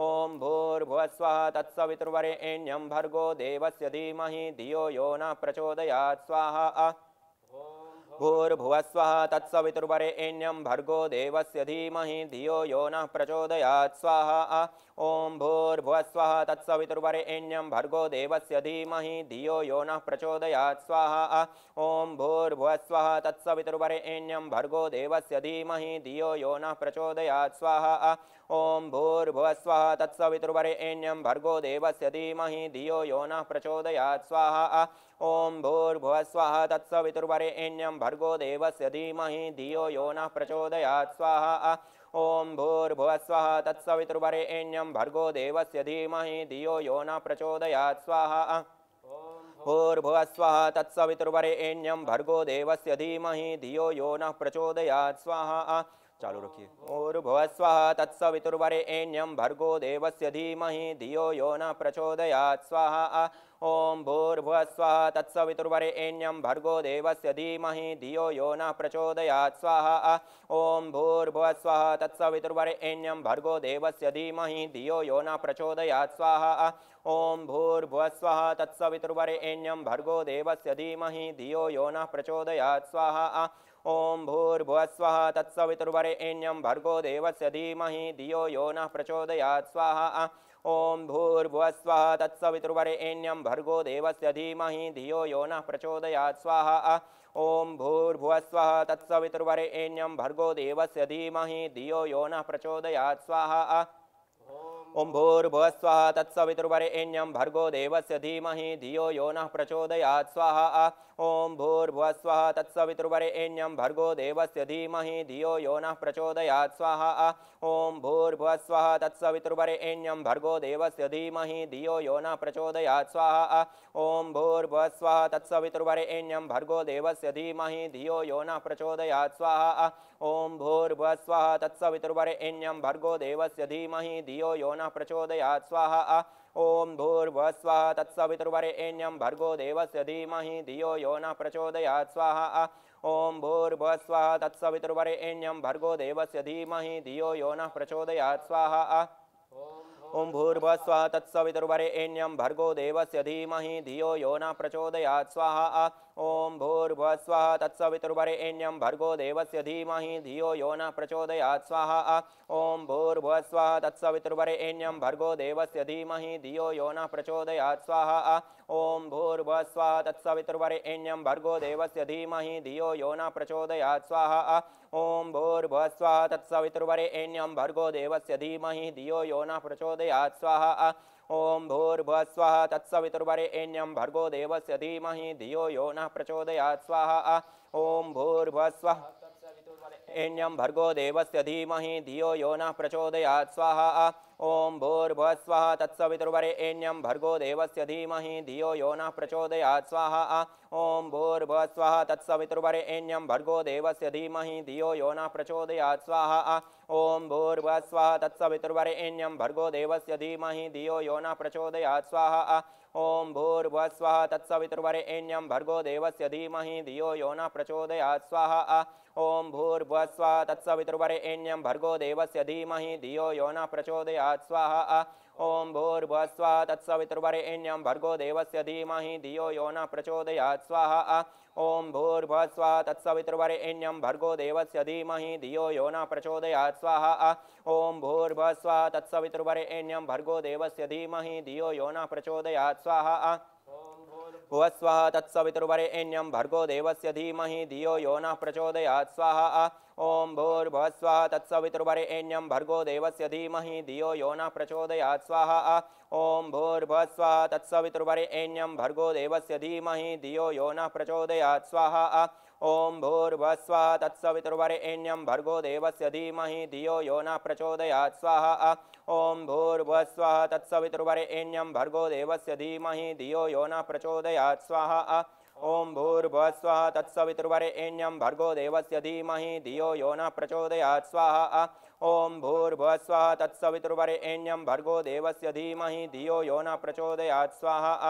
ॐ भूर्भुवः स्वः तत्सवितुर्वरेण्यं भर्गो देवस्य धीमहि धियो यो नः प्रचोदयात् स्वाहा भूर्भुवस्व स्व तत्सवितुर्वरेण्यं भर्गो देवस्य धीमहि धियो यो नः प्रचोदयात् स्वाहा ॐ भूर्भुवस्व स्वः तत्सवितुर्वरेण्यं भर्गो देवस्य धीमहि धियो यो नः प्रचोदयात् स्वाहा ॐ भूर्भुवस्व स्वः तत्सवितुर्वरेण्यं भर्गो देवस्य धीमहि धियो यो नः प्रचोदयात् स्वाहा ॐ भूर्भुवस्व स्वः तत्सवितुर्वरेण्यं भर्गो देवस्य धीमहि धियो यो नः प्रचोदयात् स्वाहा ओं भूर्भुव स्वाहा तत्सवितुर्वरेण्यं भर्गो देवस्य धीमहि धियो यो न प्रचोदयात् स्वाहा ओं भूर्भुव स्व तत्सवितुर्वरेण्यं भर्गो देवस्य धीमहि धियो यो न प्रचोदयात् स्वाहा भूर्भुव स्व तत्सवितुर्वरेण्यं भर्गो देवस्य धीमहि धियो यो न प्रचोदयात् स्वाहा चालू रखिए भूर्भुव स्व तत्सवितुर्वरेण्यं भर्गो देवस्य धीमहि धियो यो न प्रचोदयात् स्वाहा ओं भूर्भुवस्व स्वाहा एण्यम भर्गो देवस्य धीमहि धियो यो न प्रचोदयात् स्वाहा ओं भूर्भुवस्व स्वाहा तत्सवितुर्वरेण्यं भर्गो देवस्य धीमहि धियो यो न प्रचोदयात् स्वाहा ओं भूर्भुवस्व स्वाहा तत्सवितुर्वरेण्यं भर्गो देवस्य धीमहि धियो यो न प्रचोदयात् स्वाहा ओं भूर्भुवस्व स्वः तत्सवितुर्वरेण्यं भर्गो देवस्य धीमहि धियो यो न प्रचोदयात् स्वाहा ओं भूर्भुवस्व तत्सवितुर्वरेण्यं भर्गो देवस्य धीमहि धियो यो नः प्रचोदयात् स्वाहा ओं भूर्भुवस्व तत्सवितुर्वरेण्यं भर्गो देवस्य धीमहि धियो यो नः प्रचोदयात् स्वाहा ओं भूर्भुव स्वाहा तत्सवितुर्वरेण्यं भर्गो देवस्य धीमहि धियो यो नः प्रचोदयात् स्वाहा ॐ भूर्भुव स्वाहा तत्सवितुर्वरेण्यं भर्गो देवस्य धीमहि धियो यो नः प्रचोदयात् स्वाहा ॐ भूर्भुव स्वाहा तत्सवितुर्वरेण्यं भर्गो देवस्य धीमहि धियो यो नः प्रचोदयात् स्वाहा ॐ भूर्भुव स्वाहा तत्सवितुर्वरेण्यं भर्गो देवस्य धीमहि धियो यो नः प्रचोदयात् स्वाहा ओम भूर्भुव स्वाहा तत्सवितुर्वरेण्यं भर्गो देवस्य धीमहि धियो यो नः प्रचोदयात् स्वाहा ओम भूर्भुव स्वाहा तत्सवितुर्वरेण्यं भर्गो देवस्य धीमहि धियो यो नः प्रचोदयात् स्वाहा ओम भूर्भुव स्वाहा तत्सवितुर्वरेण्यं भर्गो देवस्य धीमहि धियो यो नः प्रचोदयात् स्वाहा ओम भूर्भुव स्वाहा तत्सवितुर्वरेण्यं भर्गो देवस्य धीमहि धियो यो नः प्रचोदयात् स्वाहा ओं भूर्भुवस्व स्व तत्सवितुर्वरेण्यं भर्गो देवस्य धीमहि धियो यो न प्रचोदयात् स्वाहा ओम भूर्भुवस्व स्व तत्सवितुर्वरेण्यं भर्गो देवस्य धीमहि धियो यो न प्रचोदयात् स्वाहा ओम भूर्भुवस्व स्व तत्सवितुर्वरेण्यं भर्गो देवस्य धीमहि धियो यो न प्रचोदयात् स्वाहा ओम भूर्भुवस्व स्व तत्सवितुर्वरेण्यं भर्गो देवस्य धीमहि धियो यो न प्रचोदयात् स्वाहा ओम भूर्भुव स्व तत्सवितुर्वरेण्यं भर्गो देवस्य धीमहि धियो यो नः प्रचोदयात् स्वाहा ओम भूर्भुव स्व एण्यं भर्गो देवस्य धीमहि धियो यो नः प्रचोदयात् स्वाहा ओम भूर्भुवस्व तत्सवितुर्वरेण्यं भर्गो देवस्य धीमहि धियो यो नः प्रचोदयात् स्वाहा ओम भूर्भुवस्व तत्सवितुर्वरेण्यं भर्गो देवस्य धीमहि धियो यो नः प्रचोदयात् स्वाहा ओम भूर्भुवस्व तत्सवितुर्वरेण्यं भर्गो देवस्य धीमहि धियो यो नः प्रचोदयात् स्वाहा ओम भूर्भुवस्व तत्सवितुर्वरेण्यं भर्गो देवस्य धीमहि धियो यो नः प्रचोदयात् स्वाहा ओम भूर्भुस्वा स्वा तत्सवितुर्वरेण्यं भर्गो देवस्य धीमहि धियो यो न प्रचोदयात् स्वाहा ओं भूर्भुव स्वा तत्सवितुर्वरेण्यं भर्गो देवस्य धीमहि धियो यो न प्रचोदयात् स्वाहा ओं भूर्भुव स्वा तत्सवितुर्वरेण्यं भर्गो देवस्य धीमहि धियो यो न प्रचोदयात् स्वाहा ओं भूर्भुव स्वा तत्सवितुर्वरेण्यं भर्गो देवस्य धीमहि धियो यो न प्रचोदयात् स्वाहा भुव तत्सवितुर्वरेण्यं भर्गो देवस्य धीमहि धियो यो नः प्रचोदयात् स्वाहा ओं भूर्भुव स्वाहा तत्सवितुर्वरेण्यं भर्गो देवस्य धीमहि धियो यो नः प्रचोदयात् स्वाहा ओं भूर्भुव स्वाहा तत्सवितुर्वरेण्यं भर्गो देवस्य धीमहि धियो यो नः प्रचोदयात् स्वाहा ओं भूर्भस्व तत्सवितुर्वरेण्यं भर्गो देवस्य धीमहि धियो यो नः प्रचोदयात् स्वाहा ओम भूर्भुवस्व तत्सवितुर्वरेण्यं भर्गो देवस्य धीमहि धियो यो न प्रचोदयात् स्वाहा ओम भूर्भुवस्व तत्सवितुर्वरेण्यं भर्गो देवस्य धीमहि धियो यो न प्रचोदयात् स्वाहा ओम भूर्भुवस्व तत्सवितुर्वरेण्यं भर्गो देवस्य धीमहि धियो यो न प्रचोदयात् स्वाहा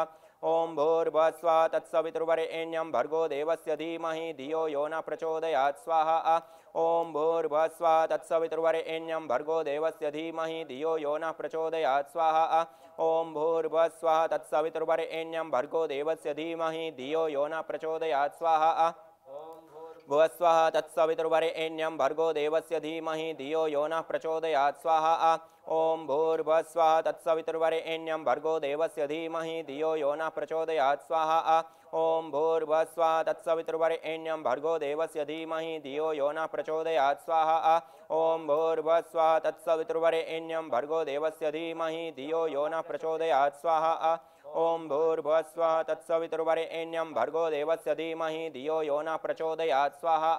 ओम भूर्भुवस्व तत्सवितुर्वरेण्यं भर्गो देवस्य धीमहि धियो यो न प्रचोदयात् स्वाहा ओम भूर्भस्व तत्सवितुर्वरेण्यं भर्गो देवस्य धीमहि धियो यो नः प्रचोदयात् स्वाहा ओम भूर्भस्व तत्सवितुर्वरेण्यं भर्गो देवस्य धीमहि धियो यो न प्रचोदयात् स्वाहा भुवस्व तत्सवितुर्वरेण्यं भर्गो देवस्य धीमहि धियो यो नः प्रचोदयात् स्वाहा ओम भूर्भस्व तत्सवितुर्वरेण्यं भर्गो देवस्य धीमहि धियो यो नः प्रचोदयात् स्वाहा ओं भूर्भस्वा तत्सवितुर्वरेण्यं भर्गो देवस्य धीमहि धियो यो न प्रचोदयात् स्वाहा ओं भूर्भस्वा तत्सवितुर्वरेण्यं भर्गो देवस्य धीमहि धियो यो न प्रचोदयात् स्वाहा ओं भूर्भस्व तत्सवितुर्वरेण्यं भर्गो देवस्य धीमहि धियो यो न प्रचोदयात् स्वाहा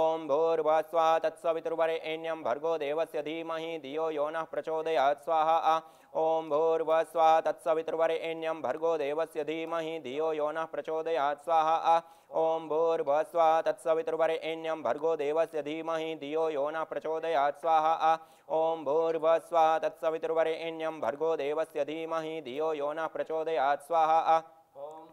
ओं भूर्भस्व तत्सवितुर्वरेण्यं भर्गो देवस्य धीमहि धियो यो न प्रचोदयात् स्वाहा ओं भूर्वस्वा तत्सवितुर्वरेण्यं भर्गो देवस्य धीमहि धियो यो नः प्रचोदयात् स्वाहा ओं भूर्भस्वा तत्सवितुर्वरेण्यं भर्गो देवस्य धीमहि धियो यो नः प्रचोदयात् स्वाहा ओं भूर्भस्वा तत्सवितुर्वरेण्यं भर्गो देवस्य धीमहि धियो यो नः प्रचोदयात् स्वाहा ओं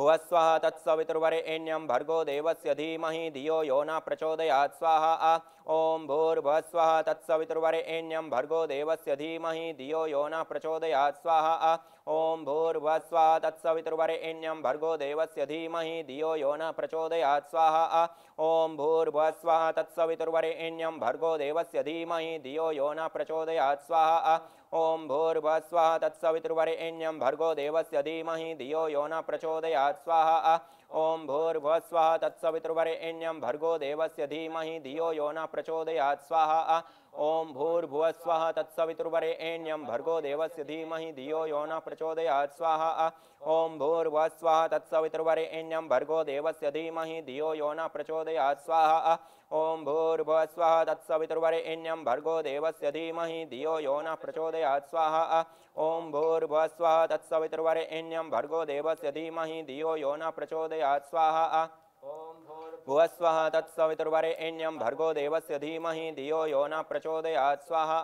भुवस्व तत्सवितुर्वरेण्यं भर्गो देवस्य धीमहि धियो यो न प्रचोदयात् स्वाहा ॐ भूर्भुवस्व तत्सवितुर्वरेण्यं भर्गो देवस्य धीमहि धियो यो न प्रचोदयात् स्वाहा ॐ भूर्भुवस्व तत्सवितुर्वरेण्यं भर्गो देवस्य धीमहि धियो यो न प्रचोदयात् स्वाहा ॐ भूर्भुवस्व तत्सवितुर्वरेण्यं भर्गो देवस्य धीमहि धियो यो न प्रचोदयात् स्वाहा ओं भूर्भुव स्वाहा तत्सवितुर्वरेण्यं भर्गो देवस्य धीमहि धियो यो न प्रचोदयात् स्वाहा ओं भूर्भुव स्वाहा तत्सवितुर्वरेण्यं भर्गो देवस्य धीमहि धियो यो न प्रचोदयात् स्वाहा ओम भूर्भुव स्व तत्सवितुर्वरे एण्यम भर्गो देवस्य धीमहि धियो यो न प्रचोदयात् स्वाहा ओम भूर्भुव स्व तत्सवितुर्वरे एण्यम भर्गो देवस्य धीमहि धियो यो न प्रचोदयात् स्वाहा ओम भूर्भुव स्वाह एण्यम भर्गो देवस्य धीमहि धियो यो न प्रचोदयात् स्वाहा ओम भूर्भुव स्वाह एण्यम भर्गो देवस्य धीमहि धियो यो न प्रचोदयात् स्वाहा ओम भुवस्व तत्सवितुर्वरेण्यं भर्गो देवस्य धीमहि धियो यो न प्रचोदयात् स्वाहा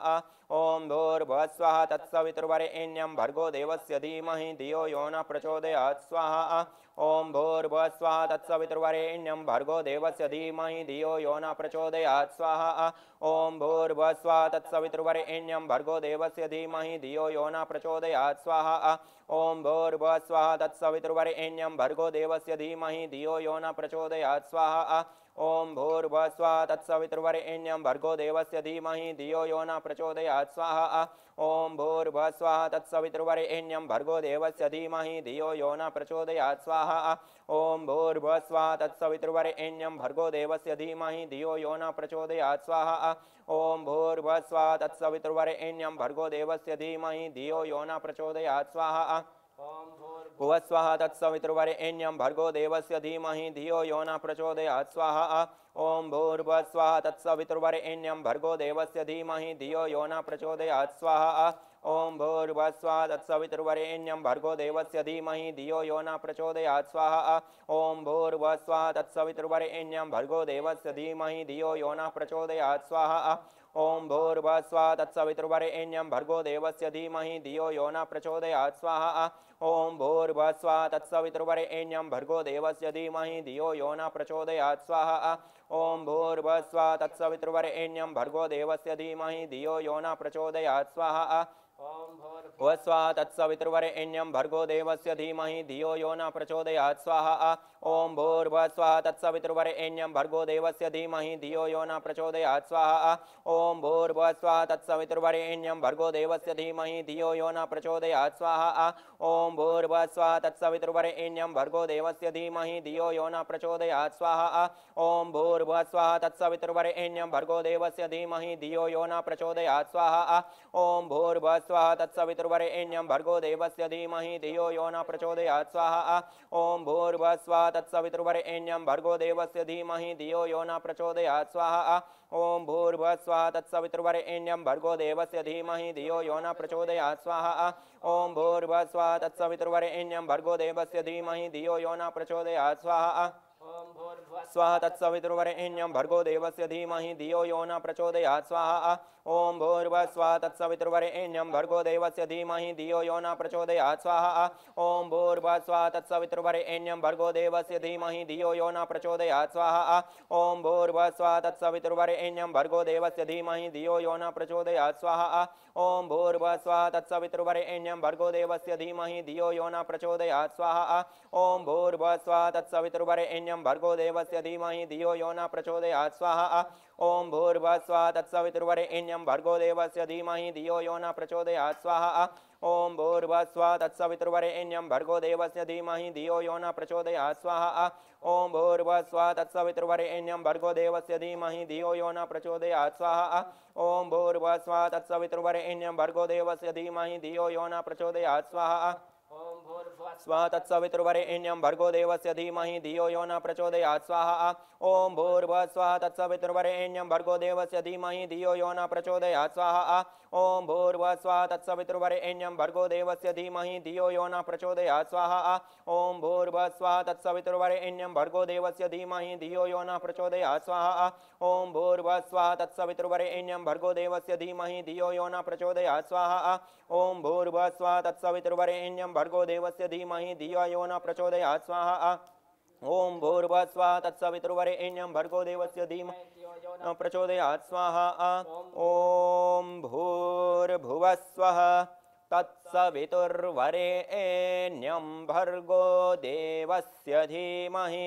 ॐ भूर्भुवस्व तत्सवितुर्वरेण्यं भर्गो देवस्य धीमहि धियो यो न प्रचोदयात् स्वाहा ओं भूर्भुवस्वा तत्सवितुर्वरेण्यं भर्गो देवस्य धीमहि धियो यो न प्रचोदयात् स्वाहा ओं भूर्भुवस्वा तत्सवितुर्वरेण्यं भर्गो देवस्य धीमहि धियो यो न प्रचोदयात् स्वाहा ओं भूर्भुवस्वा तत्सवितुर्वरेण्यं भर्गो देवस्य धीमहि धियो यो न प्रचोदयात् स्वाहा ओम भूर्भस्वा स्वाहा तत्सवितुर्वरेण्यं भर्गो देवस्य धीमहि धियो यो न प्रचोदयात् स्वाहा ओम भूर्भुवः स्वाहा तत्सवितुर्वरेण्यं भर्गो देवस्य धीमहि धियो यो न प्रचोदयात् स्वाहा ओम भूर्भस्वा स्वाहा तत्सवितुर्वरेण्यं भर्गो देवस्य धीमहि धियो यो न प्रचोदयात् स्वाहा ओम भूर्भस्वा स्वाहा तत्सवितुर्वरेण्यं भर्गो देवस्य धीमहि धियो यो न प्रचोदयात् स्वाहा भुव तत्सवितुर्वरेण्यं भर्गो देवस्य धीमहि धियो यो न प्रचोदयात् स्वाहा ॐ भूर्भुव तत्सवितुर्वरेण्यं भर्गो देवस्य धीमहि धियो यो न प्रचोदयात् स्वाहा ॐ भूर्भस्वा तत्सवितुर्वरेण्यं भर्गो देवस्य धीमहि धियो यो न प्रचोदयात् स्वाहा ॐ भूर्भस्वा तत्सवितुर्वरेण्यं भर्गो देवस्य धीमहि धियो यो न प्रचोदयात् स्वाहा ओम भूर्वस्वा तत्सवितुर्वरेण्यं भर्गो देवस्य धीमहि धियो यो न प्रचोदयात् स्वाहा ओम भूर्भस्वा तत्सवितुर्वरेण्यं भर्गो देवस्य धीमहि धियो यो न प्रचोदयात् स्वाहा ओम भूर्भस्वा तत्सवितुर्वरेण्यं भर्गो देवस्य धीमहि धियो यो न प्रचोदयात् स्वाहा वस्वा तत्सवितुर्वरेण्यं भर्गो देवस्य धीमहि धियो यो न प्रचोदयात् स्वाहा ॐ भूर्भस्वा तत्सवितुर्वरेण्यं भर्गो देवस्य धीमहि धियो यो न प्रचोदयात् स्वाहा ॐ ओम भूर्भुव स्वा तत्सवितुर्वरेण्यं भर्गो देवस्य धीमहि धियो यो न प्रचोदयात् स्वाहा ओं भूर्भस्वा तत्सवितुर्वरेण्यं भर्गो देवस्य धीमहि धियो यो न प्रचोदयात् स्वाहा ॐ भूर्भस्वा तत्सवितुर्वरेण्यं भर्गो देवस्य धीमहि धियो यो न प्रचोदयात् स्वाहा ॐ भूर्भस्वा तत्सवितुर्वरेण्यं भर्गो देवस्य धीमहि धियो यो न प्रचोदयात् स्वाहा ॐ भूर्भस्वा तत्सवितुर्वरेण्यं भर्गो देवस्य धीमहि धियो यो न प्रचोदयात् स्वाहा ॐ भूर्भस्वा तत्सवितुर्वरेण्यं भर्गो देवस्य धीमहि धियो यो न प्रचोदयात् स्वाहा ओम भूर्भुवः तत्सवितुर्वरेण्यं भर्गो देवस्य धीमहि धियो यो न प्रचोदयात् स्वाहा स्वाहा तत्सवितुर्वरेण्यं भर्गो देवस्य धीमहि धियो यो न प्रचोदयात् स्वाहा ओम भूर्भुवः तत्सवितुर्वरेण्यं भर्गो देवस्य धीमहि धियो यो न प्रचोदयात् स्वाहा ओम भूर्भुवः तत्सवितुर्वरेण्यं भर्गो देवस्य धीमहि धियो यो न प्रचोदयात् स्वाहा ओम भूर्भुवः तत्सवितुर्वरेण्यं भर्गो देवस्य धीमहि धियो यो न प्रचोदयात् स्वाहा ओम भूर्भुवः स्वाहा तत्सवितुर्वरेण्यं भर्गो देवस्य धीमहि धियो यो न प्रचोदयात् स्वाहा ओम भूर्भुवः स्वाहा तत्सवितुर्वरेण्यं भर्गो देवस्य धीमहि धियो यो न प्रचोदयात् स्वाहा ओम भूर्भुवः स्वाहा तत्सवितुर्वरेण्यं भर्गो देवस्य धीमहि धियो यो न प्रचोदयात् स्वाहा ओम भूर्भुवः स्वाहा तत्सवितुर्वरेण्यं भर्गो देवस्य धीमहि धियो यो न प्रचोदयात् स्वाहा ओम भूर्भस्वा तत्सवितुर्वरेण्यं भर्गो देवस्य धीमहि धियो यो न प्रचोदयात् स्वाहा ओम भूर्भस्वा तत्सवितुर्वरेण्यं भर्गो देवस्य धीमहि धियो यो न प्रचोदयात् स्वाहा ओम स्वाहा तत्सवितुर्वरेण्यं भर्गो देवस्य धीमहि धियो यो न प्रचोदयात् स्वाहा ॐ भूर्भुवः स्वाहा तत्सवितुर्वरेण्यं भर्गो देवस्य धीमहि धियो यो न प्रचोदयात् स्वाहा ॐ भूर्भुवः स्वाहा तत्सवितुर्वरेण्यं भर्गो देवस्य धीमहि धियो यो न प्रचोदयात् स्वाहा ॐ भूर्भुवः स्वाहा तत्सवितुर्वरेण्यं भर्गो देवस्य धीमहि धियो यो न प्रचोदयात् स्वाहा ॐ भूर्व स्वाहा तत्सवितुर्वरेण्यं भर्गो देवस्य धीमहि धियो यो न प्रचोदयात् स्वाहा ॐ भूर्भुवः स्वाहा तत्सवितुर्वरेण्यं भर्गो देवस्य तस्य धीमहि धियो यो न प्रचोदयात् स्वाहा ॐ भूर्भस्व तत्सवितुर्वरेण्यं भर्गो देवस्य धीम न प्रचोदयात् स्वाहा ॐ भूर्भुवस्वः तत्सवितुर्वरेण्यं भर्गो देवस्य धीमहि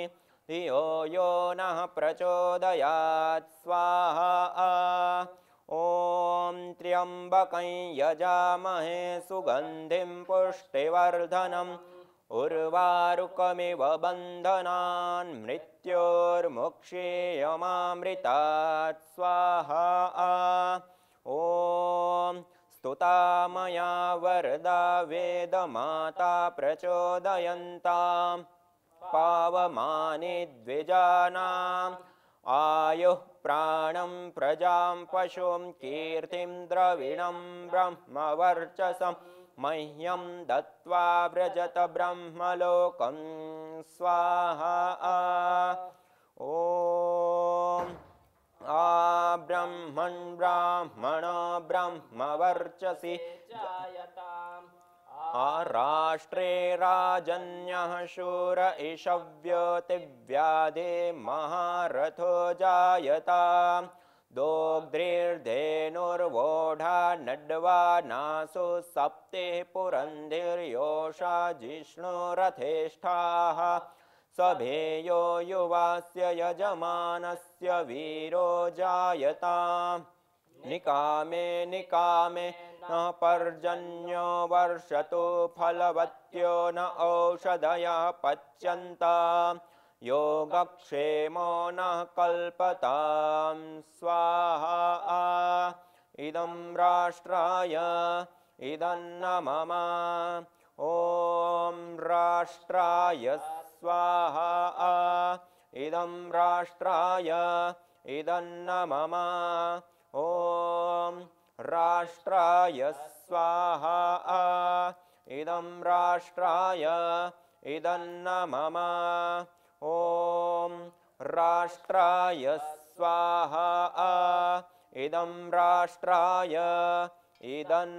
धियो यो नः प्रचोदयात् स्वाहा ॐ त्र्यम्बकं यजामहे सुगन्धिं पुष्टिवर्धनम् उर्वारुकमिव मृत्योर्मुक्षेयमामृतात् स्वाहा ॐ स्तुतामया वरदा वेदमाता प्रचोदयन्ताम् पावमानि द्विजाना आयुः प्राणं प्रजां पशुं कीर्तिं द्रविणं ब्रह्म वर्चसं मह्यं दत्त्वा व्रजत ब्रह्मलोकं स्वाहा ॐ आ ब्रह्मण् ब्राह्मण ब्रह्म वर्चसि आराष्ट्रे राजन्यः शूर महारथो जायता दोग्धीर्धेनुर्वोढा नड्वा नासु सप्ते पुरन्धीर्योषाजिष्णुरथेष्ठाः सभेयो युवास्य यजमानस्य वीरो जायता निकामे निकामे न पर्जन्यो वर्षतो फलवत्यो न औषधयः पच्यन्ता योगक्षेमो न कल्पतां स्वाहा इदं राष्ट्राय इदं न मम ॐ राष्ट्राय स्वाहा इदं राष्ट्राय इदं न मम ॐ राष्ट्राय स्वाहा इदं राष्ट्राय इदं मम ॐ राष्ट्राय स्वाहा इदं राष्ट्राय इदं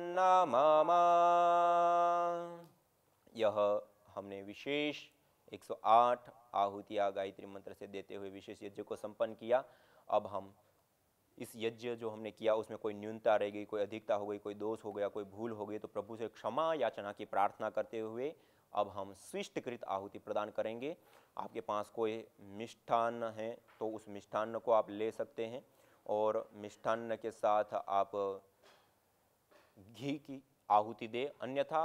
मम यह हमने विशेष 108 आहुतिया गायत्री मंत्र से देते हुए विशेष यज्ञ को संपन्न किया अब हम इस यज्ञ जो हमने किया उसमें कोई न्यूनता रह गई कोई अधिकता हो गई कोई दोष हो गया कोई भूल हो गई तो प्रभु से क्षमा याचना की प्रार्थना करते हुए अब हम स्विष्टकृत आहुति प्रदान करेंगे आपके पास कोई मिष्ठान्न है तो उस मिष्ठान्न को आप ले सकते हैं और मिष्ठान्न के साथ आप घी की आहुति दे अन्यथा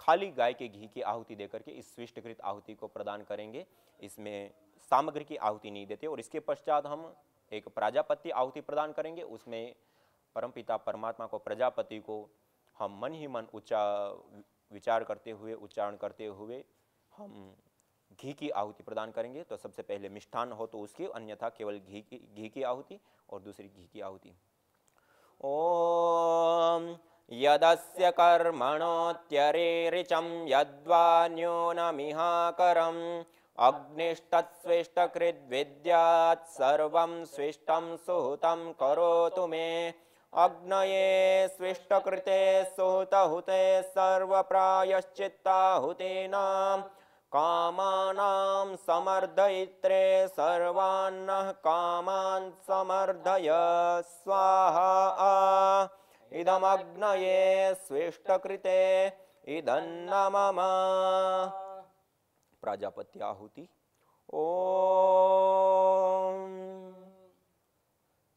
खाली गाय के घी की आहुति दे करके इस स्विष्टकृत आहुति को प्रदान करेंगे इसमें सामग्री की आहुति नहीं देते और इसके पश्चात हम एक प्रजापति आहुति प्रदान करेंगे उसमें परमपिता परमात्मा को प्रजापति को हम मन ही मन उच्चा विचार करते हुए उच्चारण करते हुए हम घी की आहुति प्रदान करेंगे तो सबसे पहले मिष्ठान हो तो उसकी अन्यथा केवल घी की घी की आहुति और दूसरी घी की आहुति ओम यदस्य कर्मणोत्यरेरिचं यद्वा न्यूनमिहाकरम् अग्निष्टत्स्विष्टकृद्विद्यात् सर्वं स्विष्टं सुहृतं करोतु मे अग्नये स्विष्टकृते सुहृतहुते सर्वप्रायश्चित्ताहुतीनां कामानां समर्धयित्रे सर्वान्नः कामान् समर्धय स्वाहा इदमग्नये स्विष्टकृते इदं मम प्राजापत्य आहुति ओ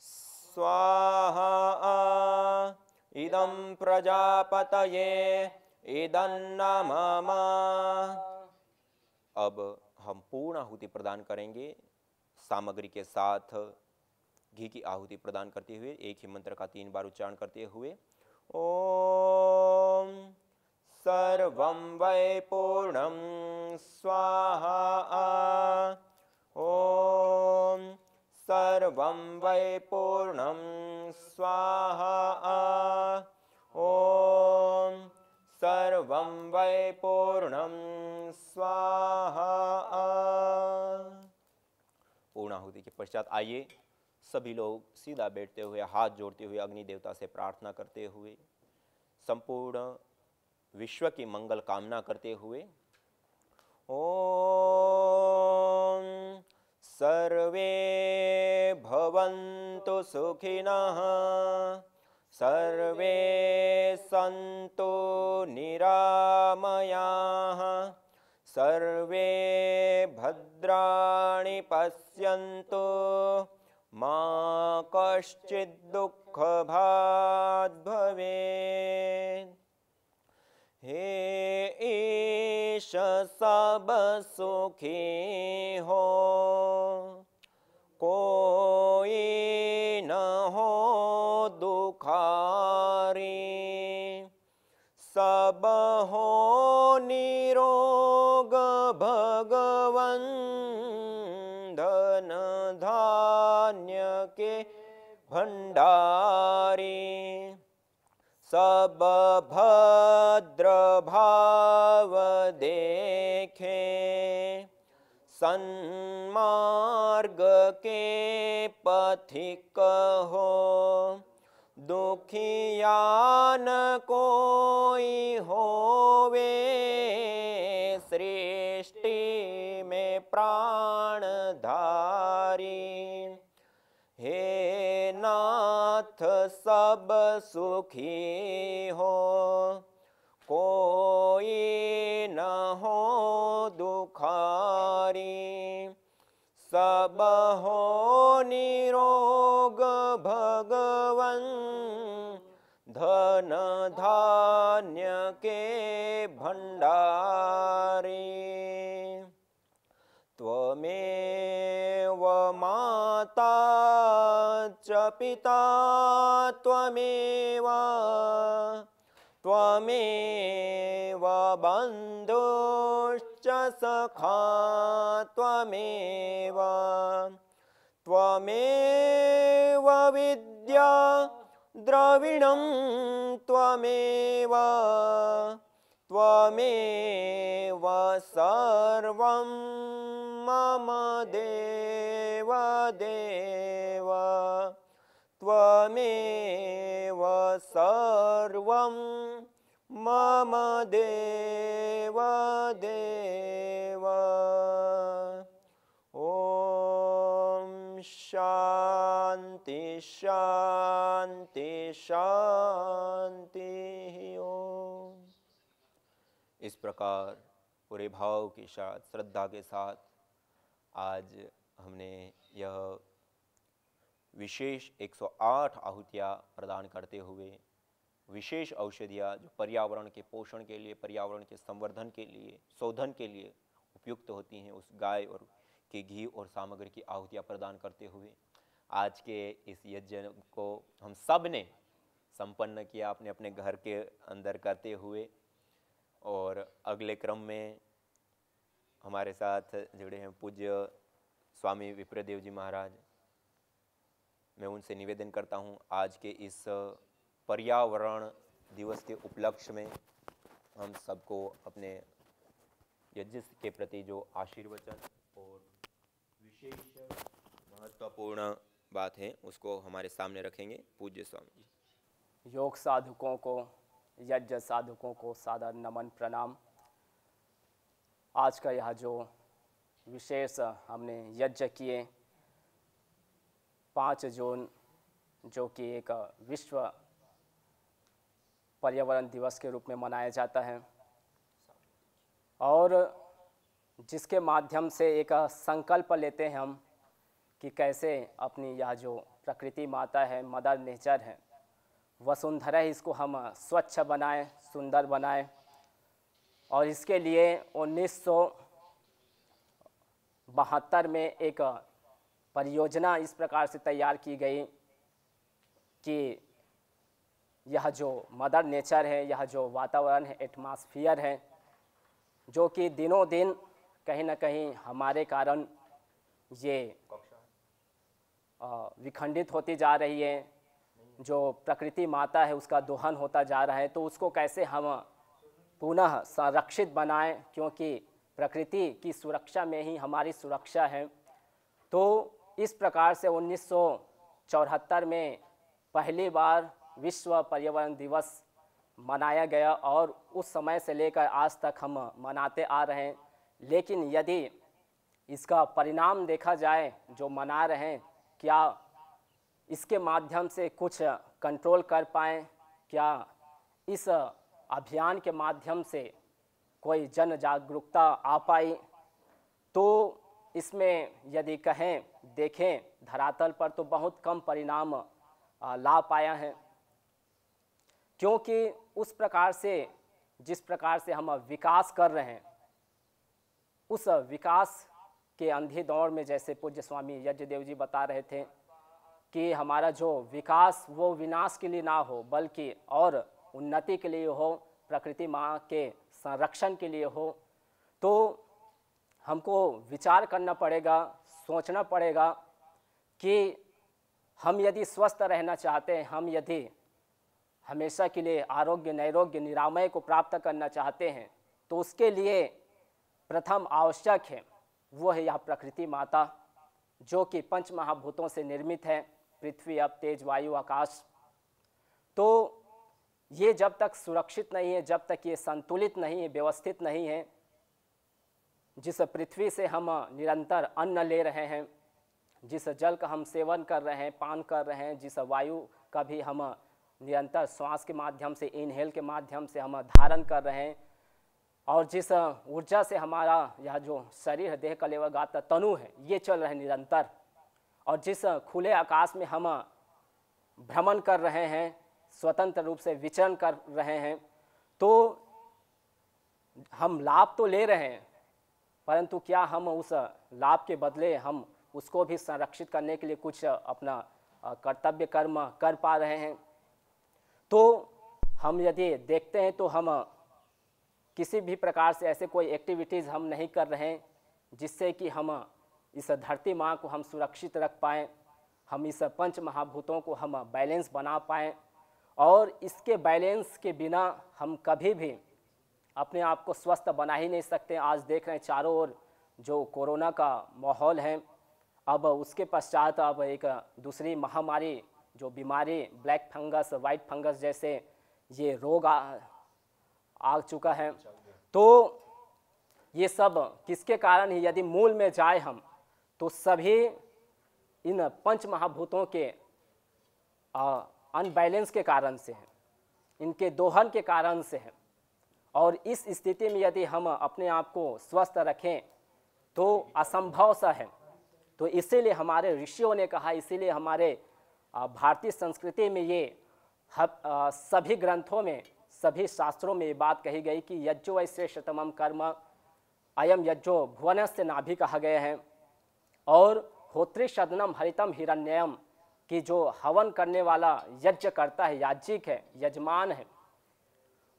स्वाहा इदं प्रजापतये ईदन्नमा अब हम पूर्ण आहुति प्रदान करेंगे सामग्री के साथ घी की आहुति प्रदान करते हुए एक ही मंत्र का तीन बार उच्चारण करते हुए ओम सर्वं वै स्वाहा ओ सर्व वै स्वाहा ओ सर्व वै पूर्ण स्वाहा पूर्णाहुति के पश्चात आइए सभी लोग सीधा बैठते हुए हाथ जोड़ते हुए अग्नि देवता से प्रार्थना करते हुए संपूर्ण विश्व की मंगल कामना करते हुए ओम सर्वे भवन्तु सुखिनः सर्वे सन्तु निरामयाः सर्वे भद्राणि पश्यन्तु मा कश्चित् दुःखभाद् भवेत् हे ईश सब सुखी हो कोई न हो दुखारी सब हो निरोग भगवन धन धान्य के भंडारी सब भद्र भाव देखे सन्मार्ग के पथिक हो दुखियान कोई होवे सृष्टि में प्राणधारी नाथ सब सुखी हो कोई न हो दुखारी सब हो निरोग भगवन धन धान्य के भंडार च पिता त्वमेव त्वमेव बन्धोश्च सखा त्वमेव त्वमेव विद्या द्रविणं त्वमेव त्वमेव सर्वं मम देव देव त्वमेव सर्वं मम देव देव ॐ शान्ति शान्ति शान्तिः इस प्रकार पूरे भाव के साथ श्रद्धा के साथ आज हमने यह विशेष 108 आहुतियाँ प्रदान करते हुए विशेष औषधियाँ जो पर्यावरण के पोषण के लिए पर्यावरण के संवर्धन के लिए शोधन के लिए उपयुक्त होती हैं उस गाय और के घी और सामग्री की आहुतियाँ प्रदान करते हुए आज के इस यज्ञ को हम सब ने संपन्न किया अपने अपने घर के अंदर करते हुए और अगले क्रम में हमारे साथ जुड़े हैं पूज्य स्वामी विप्रदेव जी महाराज मैं उनसे निवेदन करता हूं आज के इस पर्यावरण दिवस के उपलक्ष्य में हम सबको अपने यज्ञ के प्रति जो आशीर्वचन और विशेष महत्वपूर्ण बात है उसको हमारे सामने रखेंगे पूज्य स्वामी जी योग साधकों को यज्ञ साधकों को सादर नमन प्रणाम आज का यह जो विशेष हमने यज्ञ किए पाँच जून जो कि एक विश्व पर्यावरण दिवस के रूप में मनाया जाता है और जिसके माध्यम से एक संकल्प लेते हैं हम कि कैसे अपनी यह जो प्रकृति माता है मदर नेचर है वसुंधरा इसको हम स्वच्छ बनाएं सुंदर बनाएं और इसके लिए उन्नीस बहत्तर में एक परियोजना इस प्रकार से तैयार की गई कि यह जो मदर नेचर है यह जो वातावरण है एटमॉस्फियर है जो कि दिनों दिन कहीं ना कहीं हमारे कारण ये विखंडित होती जा रही है जो प्रकृति माता है उसका दोहन होता जा रहा है तो उसको कैसे हम पुनः संरक्षित बनाएं क्योंकि प्रकृति की सुरक्षा में ही हमारी सुरक्षा है तो इस प्रकार से उन्नीस में पहली बार विश्व पर्यावरण दिवस मनाया गया और उस समय से लेकर आज तक हम मनाते आ रहे हैं लेकिन यदि इसका परिणाम देखा जाए जो मना रहे हैं क्या इसके माध्यम से कुछ कंट्रोल कर पाएँ क्या इस अभियान के माध्यम से कोई जन जागरूकता आ पाई तो इसमें यदि कहें देखें धरातल पर तो बहुत कम परिणाम ला पाया है क्योंकि उस प्रकार से जिस प्रकार से हम विकास कर रहे हैं उस विकास के अंधे दौड़ में जैसे पूज्य स्वामी यज्ञदेव जी बता रहे थे कि हमारा जो विकास वो विनाश के लिए ना हो बल्कि और उन्नति के लिए हो प्रकृति माँ के संरक्षण के लिए हो तो हमको विचार करना पड़ेगा सोचना पड़ेगा कि हम यदि स्वस्थ रहना चाहते हैं हम यदि हमेशा के लिए आरोग्य नैरोग्य निरामय को प्राप्त करना चाहते हैं तो उसके लिए प्रथम आवश्यक है वो है यह प्रकृति माता जो कि पंच महाभूतों से निर्मित है पृथ्वी अब तेज वायु आकाश तो ये जब तक सुरक्षित नहीं है जब तक ये संतुलित नहीं है व्यवस्थित नहीं है जिस पृथ्वी से हम निरंतर अन्न ले रहे हैं जिस जल का हम सेवन कर रहे हैं पान कर रहे हैं जिस वायु का भी हम निरंतर श्वास के माध्यम से इनहेल के माध्यम से हम धारण कर रहे हैं और जिस ऊर्जा से हमारा यह जो शरीर देह का लेवल गाता तनु है ये चल रहे निरंतर और जिस खुले आकाश में हम भ्रमण कर रहे हैं स्वतंत्र रूप से विचरण कर रहे हैं तो हम लाभ तो ले रहे हैं परंतु क्या हम उस लाभ के बदले हम उसको भी संरक्षित करने के लिए कुछ अपना कर्तव्य कर्म कर पा रहे हैं तो हम यदि देखते हैं तो हम किसी भी प्रकार से ऐसे कोई एक्टिविटीज़ हम नहीं कर रहे हैं जिससे कि हम इस धरती माँ को हम सुरक्षित रख पाएँ हम इस पंच महाभूतों को हम बैलेंस बना पाएँ और इसके बैलेंस के बिना हम कभी भी अपने आप को स्वस्थ बना ही नहीं सकते आज देख रहे हैं चारों ओर जो कोरोना का माहौल है अब उसके पश्चात अब एक दूसरी महामारी जो बीमारी ब्लैक फंगस वाइट फंगस जैसे ये रोग आ, आ चुका है तो ये सब किसके कारण ही यदि मूल में जाए हम तो सभी इन पंच महाभूतों के आ, अनबैलेंस के कारण से हैं इनके दोहन के कारण से हैं और इस स्थिति में यदि हम अपने आप को स्वस्थ रखें तो असंभव सा है तो इसीलिए हमारे ऋषियों ने कहा इसीलिए हमारे भारतीय संस्कृति में ये सभी ग्रंथों में सभी शास्त्रों में ये बात कही गई कि यज्जो ऐश्रेष्ठतम कर्म अयम यज्जो भुवनस्य नाभि कहा गया है और होत्री सदनम हरितम हिरण्यम कि जो हवन करने वाला यज्ञ करता है याज्ञिक है यजमान है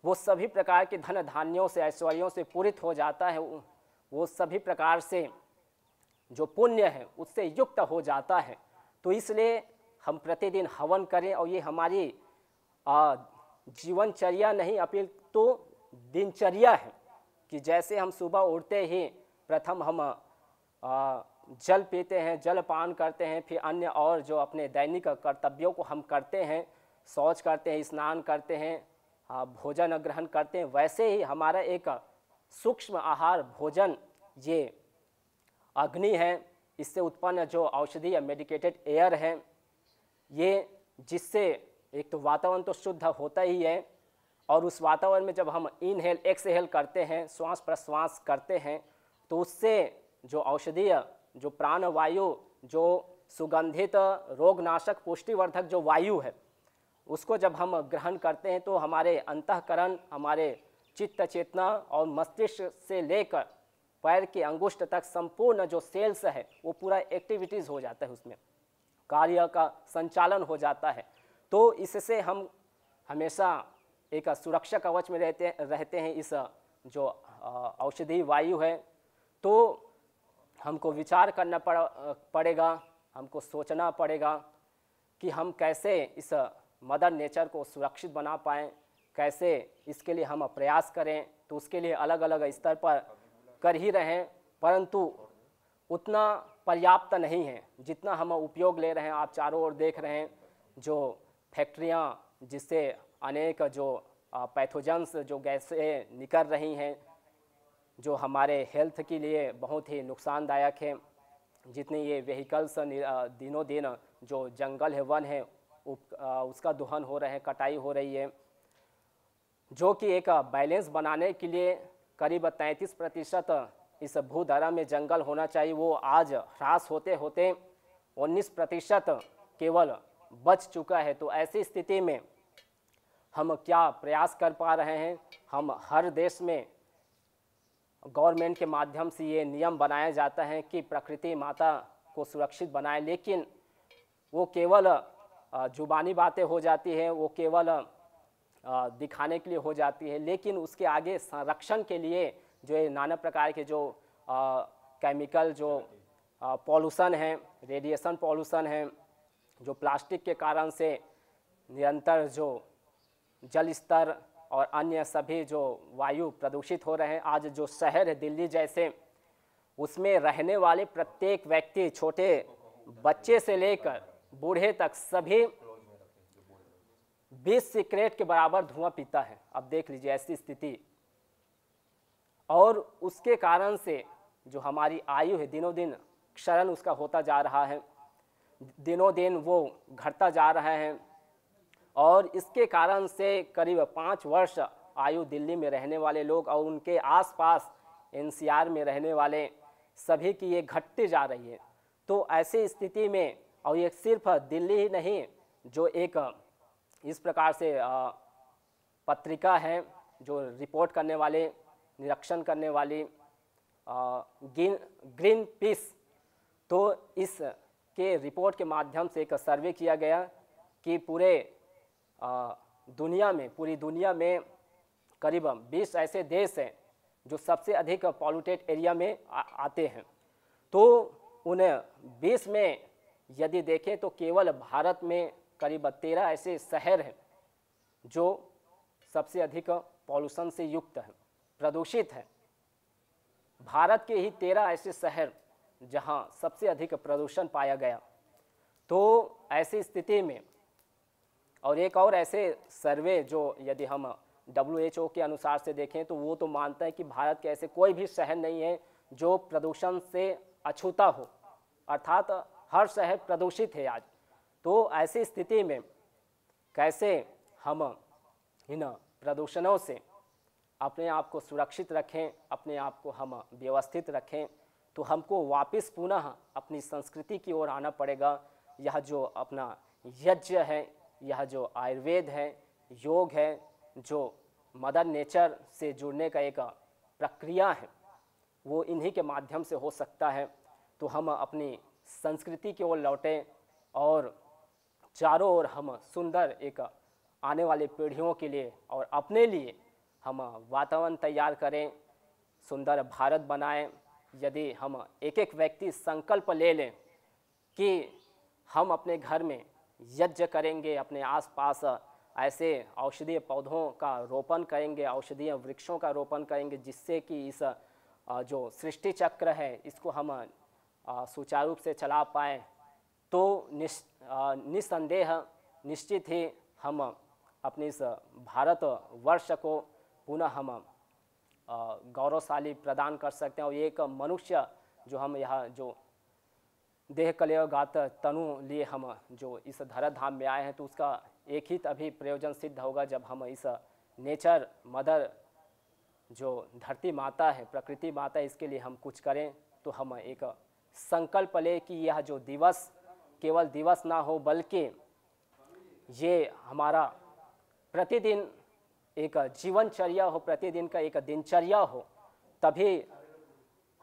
वो सभी प्रकार के धन धान्यों से ऐश्वर्यों से पूरित हो जाता है वो सभी प्रकार से जो पुण्य है उससे युक्त हो जाता है तो इसलिए हम प्रतिदिन हवन करें और ये हमारी जीवनचर्या नहीं अपील तो दिनचर्या है कि जैसे हम सुबह उठते ही प्रथम हम आ, जल पीते हैं जल पान करते हैं फिर अन्य और जो अपने दैनिक कर्तव्यों को हम करते हैं शौच करते हैं स्नान करते हैं भोजन ग्रहण करते हैं वैसे ही हमारा एक सूक्ष्म आहार भोजन ये अग्नि है इससे उत्पन्न जो औषधि या मेडिकेटेड एयर है ये जिससे एक तो वातावरण तो शुद्ध होता ही है और उस वातावरण में जब हम इनहेल एक्सहेल करते हैं श्वास प्रश्वास करते हैं तो उससे जो औषधीय जो प्राणवायु जो सुगंधित रोगनाशक पुष्टिवर्धक जो वायु है उसको जब हम ग्रहण करते हैं तो हमारे अंतकरण हमारे चित्त चेतना और मस्तिष्क से लेकर पैर के अंगुष्ठ तक संपूर्ण जो सेल्स है वो पूरा एक्टिविटीज़ हो जाता है उसमें कार्य का संचालन हो जाता है तो इससे हम हमेशा एक सुरक्षा कवच में रहते रहते हैं इस जो औषधि वायु है तो हमको विचार करना पड़ पड़ेगा हमको सोचना पड़ेगा कि हम कैसे इस मदर नेचर को सुरक्षित बना पाएँ कैसे इसके लिए हम प्रयास करें तो उसके लिए अलग अलग स्तर पर कर ही रहें परंतु उतना पर्याप्त नहीं है जितना हम उपयोग ले रहे हैं आप चारों ओर देख रहे हैं जो फैक्ट्रियाँ जिससे अनेक जो पैथोजन्स जो गैसें निकल रही हैं जो हमारे हेल्थ के लिए बहुत ही नुकसानदायक है जितने ये व्हीकल्स दिनों दिन जो जंगल है वन है उसका दुहन हो रहे हैं कटाई हो रही है जो कि एक बैलेंस बनाने के लिए करीब 33 प्रतिशत इस भूधरा में जंगल होना चाहिए वो आज ह्रास होते होते 19 प्रतिशत केवल बच चुका है तो ऐसी स्थिति में हम क्या प्रयास कर पा रहे हैं हम हर देश में गवर्नमेंट के माध्यम से ये नियम बनाए जाता है कि प्रकृति माता को सुरक्षित बनाए लेकिन वो केवल जुबानी बातें हो जाती हैं वो केवल दिखाने के लिए हो जाती है लेकिन उसके आगे संरक्षण के लिए जो नाना प्रकार के जो केमिकल जो पॉल्यूशन है रेडिएशन पॉल्यूशन है जो प्लास्टिक के कारण से निरंतर जो जल स्तर और अन्य सभी जो वायु प्रदूषित हो रहे हैं आज जो शहर है दिल्ली जैसे उसमें रहने वाले प्रत्येक व्यक्ति छोटे बच्चे से लेकर बूढ़े तक सभी बीस सिगरेट के बराबर धुआं पीता है अब देख लीजिए ऐसी स्थिति और उसके कारण से जो हमारी आयु है दिनों दिन क्षरण उसका होता जा रहा है दिनों दिन वो घटता जा रहा है और इसके कारण से करीब पाँच वर्ष आयु दिल्ली में रहने वाले लोग और उनके आसपास एनसीआर में रहने वाले सभी की ये घटती जा रही है तो ऐसी स्थिति में और ये सिर्फ दिल्ली ही नहीं जो एक इस प्रकार से पत्रिका है जो रिपोर्ट करने वाले निरीक्षण करने वाली ग्रीन ग्रीन पीस तो इस के रिपोर्ट के माध्यम से एक सर्वे किया गया कि पूरे दुनिया में पूरी दुनिया में करीब 20 ऐसे देश हैं जो सबसे अधिक पॉल्यूटेड एरिया में आ, आते हैं तो उन 20 में यदि देखें तो केवल भारत में करीब तेरह ऐसे शहर हैं जो सबसे अधिक पॉल्यूशन से युक्त हैं प्रदूषित हैं भारत के ही तेरह ऐसे शहर जहां सबसे अधिक प्रदूषण पाया गया तो ऐसी स्थिति में और एक और ऐसे सर्वे जो यदि हम डब्ल्यू के अनुसार से देखें तो वो तो मानता है कि भारत के ऐसे कोई भी शहर नहीं है जो प्रदूषण से अछूता हो अर्थात हर शहर प्रदूषित है आज तो ऐसी स्थिति में कैसे हम इन प्रदूषणों से अपने आप को सुरक्षित रखें अपने आप को हम व्यवस्थित रखें तो हमको वापस पुनः अपनी संस्कृति की ओर आना पड़ेगा यह जो अपना यज्ञ है यह जो आयुर्वेद है योग है जो मदर नेचर से जुड़ने का एक प्रक्रिया है वो इन्हीं के माध्यम से हो सकता है तो हम अपनी संस्कृति की ओर लौटें और चारों ओर हम सुंदर एक आने वाली पीढ़ियों के लिए और अपने लिए हम वातावरण तैयार करें सुंदर भारत बनाएं यदि हम एक एक व्यक्ति संकल्प ले लें कि हम अपने घर में यज्ञ करेंगे अपने आसपास ऐसे औषधीय पौधों का रोपण करेंगे औषधीय वृक्षों का रोपण करेंगे जिससे कि इस जो सृष्टि चक्र है इसको हम सुचारू रूप से चला पाए तो निश निसंदेह निश्चित ही हम अपने इस भारत वर्ष को पुनः हम गौरवशाली प्रदान कर सकते हैं और एक मनुष्य जो हम यह जो देह कलय गात तनु लिए हम जो इस धरा धाम में आए हैं तो उसका एक ही तभी प्रयोजन सिद्ध होगा जब हम इस नेचर मदर जो धरती माता है प्रकृति माता इसके लिए हम कुछ करें तो हम एक संकल्प लें कि यह जो दिवस केवल दिवस ना हो बल्कि ये हमारा प्रतिदिन एक जीवनचर्या हो प्रतिदिन का एक दिनचर्या हो तभी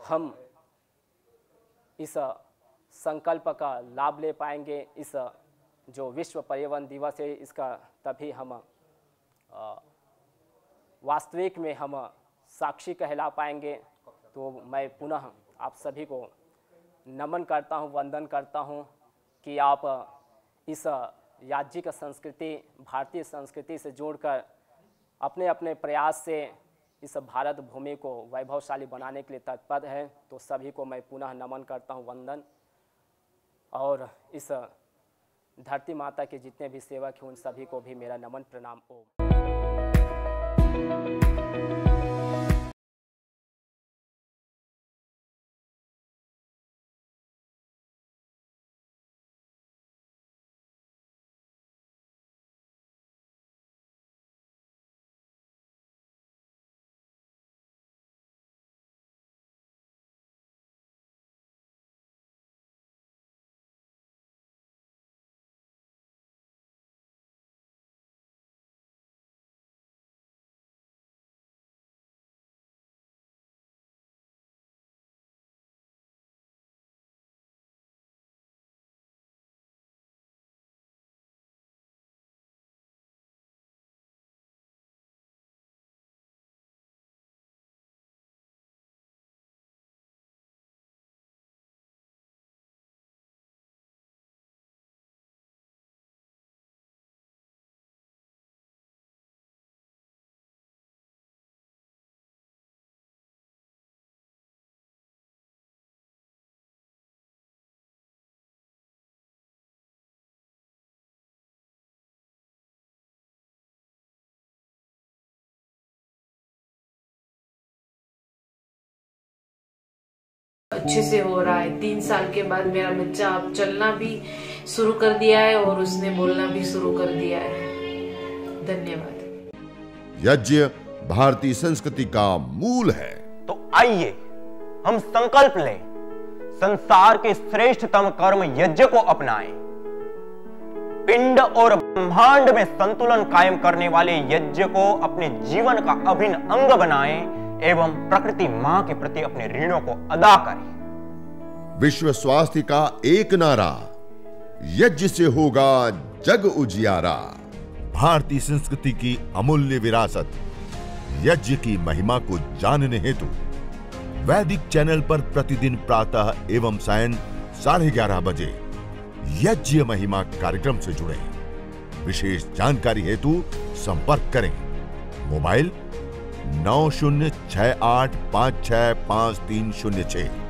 हम इस संकल्प का लाभ ले पाएंगे इस जो विश्व पर्यावरण दिवस है इसका तभी हम वास्तविक में हम साक्षी कहला पाएंगे तो मैं पुनः आप सभी को नमन करता हूँ वंदन करता हूँ कि आप इस राज्य का संस्कृति भारतीय संस्कृति से जोड़कर अपने अपने प्रयास से इस भारत भूमि को वैभवशाली बनाने के लिए तत्पर है तो सभी को मैं पुनः नमन करता हूँ वंदन और इस धरती माता के जितने भी सेवक हैं उन सभी को भी मेरा नमन प्रणाम ओम अच्छे से हो रहा है तीन साल के बाद मेरा बच्चा अब चलना भी शुरू कर दिया है और उसने बोलना भी शुरू कर दिया है धन्यवाद यज्ञ भारतीय संस्कृति का मूल है तो आइए हम संकल्प लें संसार के श्रेष्ठतम कर्म यज्ञ को अपनाएं पिंड और ब्रह्मांड में संतुलन कायम करने वाले यज्ञ को अपने जीवन का अभिन्न अंग बनाएं एवं प्रकृति मां के प्रति अपने ऋणों को अदा करें विश्व स्वास्थ्य का एक नारा यज्ञ से होगा जग उजियारा भारतीय संस्कृति की अमूल्य विरासत यज्ञ की महिमा को जानने हेतु वैदिक चैनल पर प्रतिदिन प्रातः एवं सायं साढ़े ग्यारह बजे यज्ञ महिमा कार्यक्रम से जुड़े विशेष जानकारी हेतु संपर्क करें मोबाइल 7800 नौ शून्य छ आठ पाँच छ पाँच तीन शून्य छः